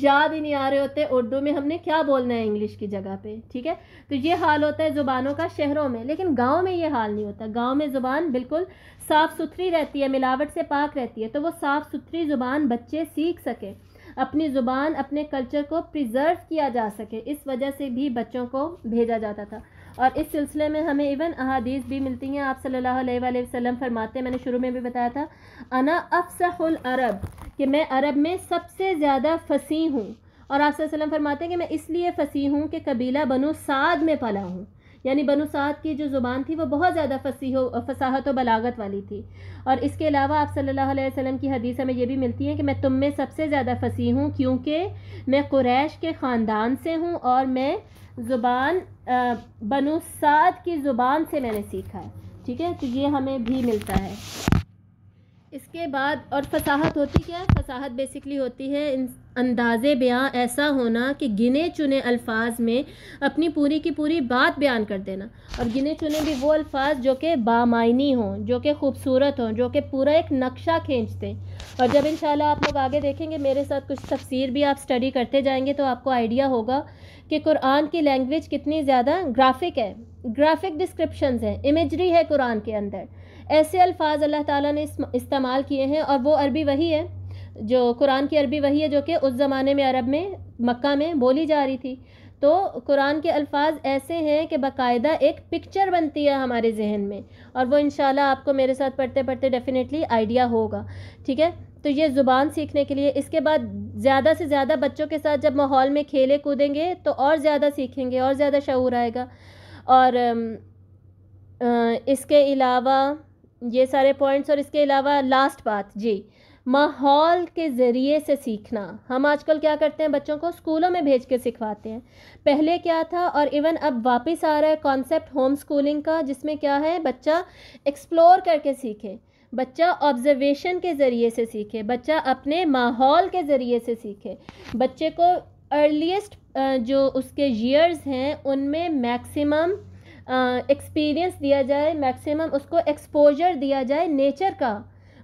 याद ही नहीं आ रहे होते उर्दू में हमने क्या बोलना है इंग्लिश की जगह पे ठीक है तो ये हाल होता है ज़ुबानों का शहरों में लेकिन गाँव में ये हाल नहीं होता गाँव में ज़ुबान बिल्कुल साफ़ सुथरी रहती है मिलावट से पाक रहती है तो वो साफ़ सुथरी ज़ुबान बच्चे सीख सकें अपनी ज़ुबान अपने कल्चर को प्रिजर्व किया जा सके इस वजह से भी बच्चों को भेजा जाता था और इस सिलसिले में हमें इवन अहादीस भी मिलती हैं आप सल्लल्लाहु अलैहि वसल्लम फरमाते हैं मैंने शुरू में भी बताया था अना अफसहुल अरब कि मैं अरब में सबसे ज़्यादा फसी हूँ और आप वसल्लम फरमाते हैं कि मैं इसलिए फसी हूँ कि कबीला बनो साद में पला हूँ यानी बनु साद की जो ज़ुबान थी वो बहुत ज़्यादा फसी हो फसाहत व बलागत वाली थी और इसके अलावा आप सल्लल्लाहु अलैहि वसल्लम की हदीस में ये भी मिलती है कि मैं तुम में सबसे ज़्यादा फसी हूँ क्योंकि मैं कुरैश के ख़ानदान से हूँ और मैं ज़ुबान बनु साद की ज़ुबान से मैंने सीखा है ठीक है तो ये हमें भी मिलता है इसके बाद और फसाहत होती क्या है फसाहत बेसिकली होती है अंदाज़ बयां ऐसा होना कि गिने चुने अल्फाज में अपनी पूरी की पूरी बात बयान कर देना और गिने चुने भी वो अल्फाज जो कि बामायनी हों जो कि खूबसूरत हों जो कि पूरा एक नक्शा खींच दें और जब इन आप लोग आगे देखेंगे मेरे साथ कुछ तफसीर भी आप स्टडी करते जाएंगे तो आपको आइडिया होगा कि कुरान की लैंग्वेज कितनी ज़्यादा ग्राफिक है ग्राफिक डिस्क्रिप्शन हैं इमेजरी है कुरान के अंदर ऐसे अल्फाज अल्लाह ताला ने इस्तेमाल किए हैं और वो अरबी वही है जो कुरान की अरबी वही है जो कि उस ज़माने में अरब में मक्का में बोली जा रही थी तो कुरान के अल्फाज ऐसे हैं कि बाकायदा एक पिक्चर बनती है हमारे जहन में और वो इन आपको मेरे साथ पढ़ते पढ़ते डेफ़िनेटली आइडिया होगा ठीक है तो ये ज़ुबान सीखने के लिए इसके बाद ज़्यादा से ज़्यादा बच्चों के साथ जब माहौल में खेले कूदेंगे तो और ज़्यादा सीखेंगे और ज़्यादा शूर आएगा और इसके अलावा ये सारे पॉइंट्स और इसके अलावा लास्ट बात जी माहौल के ज़रिए से सीखना हम आजकल क्या करते हैं बच्चों को स्कूलों में भेज के सिखवाते हैं पहले क्या था और इवन अब वापस आ रहा है कॉन्सेप्ट होम स्कूलिंग का जिसमें क्या है बच्चा एक्सप्लोर करके सीखे बच्चा ऑब्जर्वेशन के ज़रिए से सीखे बच्चा अपने माहौल के ज़रिए से सीखे बच्चे को अर्लीस्ट जो उसके ईयर्स हैं उनमें मैक्सिमम एक्सपीरियंस दिया जाए मैक्सिमम उसको एक्सपोजर दिया जाए नेचर का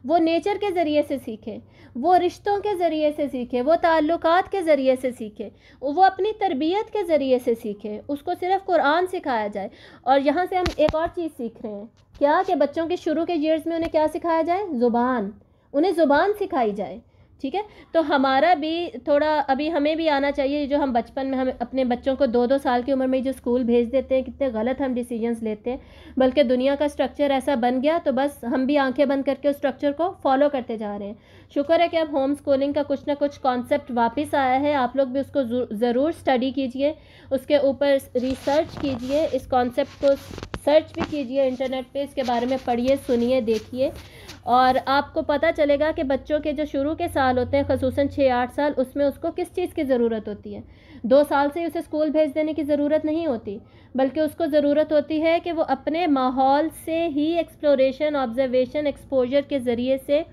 वो नेचर के ज़रिए से सीखे वो रिश्तों के ज़रिए से सीखे वो ताल्लुक़ के ज़रिए से सीखे वो अपनी तरबियत के ज़रिए से सीखे उसको सिर्फ कुरान सिखाया जाए और यहाँ से हम एक और चीज़ सीख रहे हैं क्या कि बच्चों के शुरू के ईयर्स में उन्हें क्या सिखाया जाए ज़ुबान उन्हें ज़ुबान सिखाई जाए ठीक है तो हमारा भी थोड़ा अभी हमें भी आना चाहिए जो हम बचपन में हम अपने बच्चों को दो दो साल की उम्र में जो स्कूल भेज देते हैं कितने गलत हम डिसीजंस लेते हैं बल्कि दुनिया का स्ट्रक्चर ऐसा बन गया तो बस हम भी आंखें बंद करके उस स्ट्रक्चर को फॉलो करते जा रहे हैं शुक्र है कि अब होम स्कूलिंग का कुछ ना कुछ कॉन्सेप्ट वापस आया है आप लोग भी उसको ज़रूर स्टडी कीजिए उसके ऊपर रिसर्च कीजिए इस कॉन्सेप्ट को सर्च भी कीजिए इंटरनेट पे इसके बारे में पढ़िए सुनिए देखिए और आपको पता चलेगा कि बच्चों के जो शुरू के साल होते हैं खसूस छः आठ साल उसमें उसको किस चीज़ की ज़रूरत होती है दो साल से उसे स्कूल भेज देने की ज़रूरत नहीं होती बल्कि उसको ज़रूरत होती है कि वो अपने माहौल से ही एक्सप्लोरेशन ऑब्जर्वेशन एक्सपोजर के ज़रिए से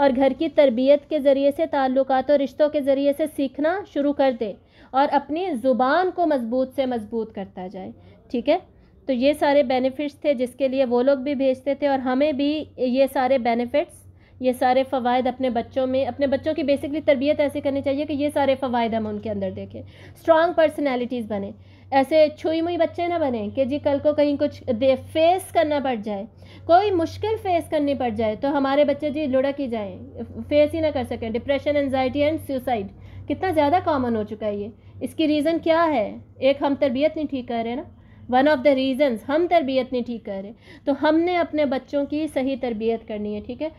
और घर की तरबियत के ज़रिए से ताल्लुक और रिश्तों के ज़रिए से सीखना शुरू कर दे और अपनी ज़ुबान को मज़बूत से मज़बूत करता जाए ठीक है तो ये सारे बेनिफिट्स थे जिसके लिए वो लोग भी भेजते थे और हमें भी ये सारे बेनिफिट्स ये सारे फ़वाद अपने बच्चों में अपने बच्चों की बेसिकली तरबियत ऐसे करनी चाहिए कि ये सारे फ़वाद हम उनके अंदर देखें स्ट्रांग पर्सनैलिटीज़ बने ऐसे छुई मुई बच्चे ना बने कि जी कल को कहीं कुछ दे फेस करना पड़ जाए कोई मुश्किल फेस करनी पड़ जाए तो हमारे बच्चे जी लुढ़क ही जाएँ फेस ही ना कर सकें डिप्रेशन एनजाइटी एंड सुसाइड कितना ज़्यादा कॉमन हो चुका है ये इसकी रीज़न क्या है एक हम तरबियत नहीं ठीक कर रहे ना वन ऑफ द रीज़न्स हम तरबियत नहीं ठीक कर रहे तो हमने अपने बच्चों की सही तरबियत करनी है ठीक है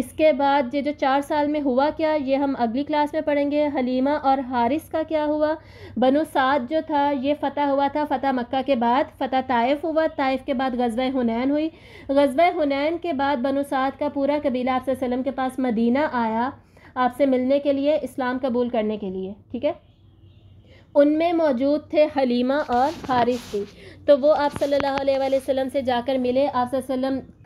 इसके बाद ये जो चार साल में हुआ क्या ये हम अगली क्लास में पढ़ेंगे हलीमा और हारिस का क्या हुआ बनो साद जो था ये फ़तह हुआ था फ़तह मक्का के बाद फ़तह ताइफ़ हुआ ताइफ़ के बाद गजब हुनैन हुई गजब हुनैन के बाद बनो साद का पूरा कबीला आप वसलम के पास मदीना आया आपसे मिलने के लिए इस्लाम कबूल करने के लिए ठीक है उनमें मौजूद थे हलीमा और हारिस तो वो आप सल्लल्लाहु अलैहि वसल्लम से जाकर मिले आप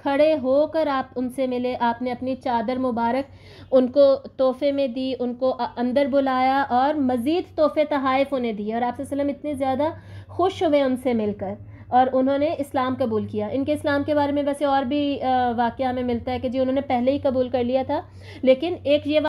खड़े होकर आप उनसे मिले आपने अपनी चादर मुबारक उनको तोहफे में दी उनको अंदर बुलाया और मज़ीद तोहफे तहाइफ उन्हें दिए और आप इतने ज़्यादा खुश हुए उनसे मिलकर और उन्होंने इस्लाम कबूल किया इनके इस्लाम के बारे में वैसे और भी वाक़ हमें मिलता है कि जी उन्होंने पहले ही कबूल कर लिया था लेकिन एक ये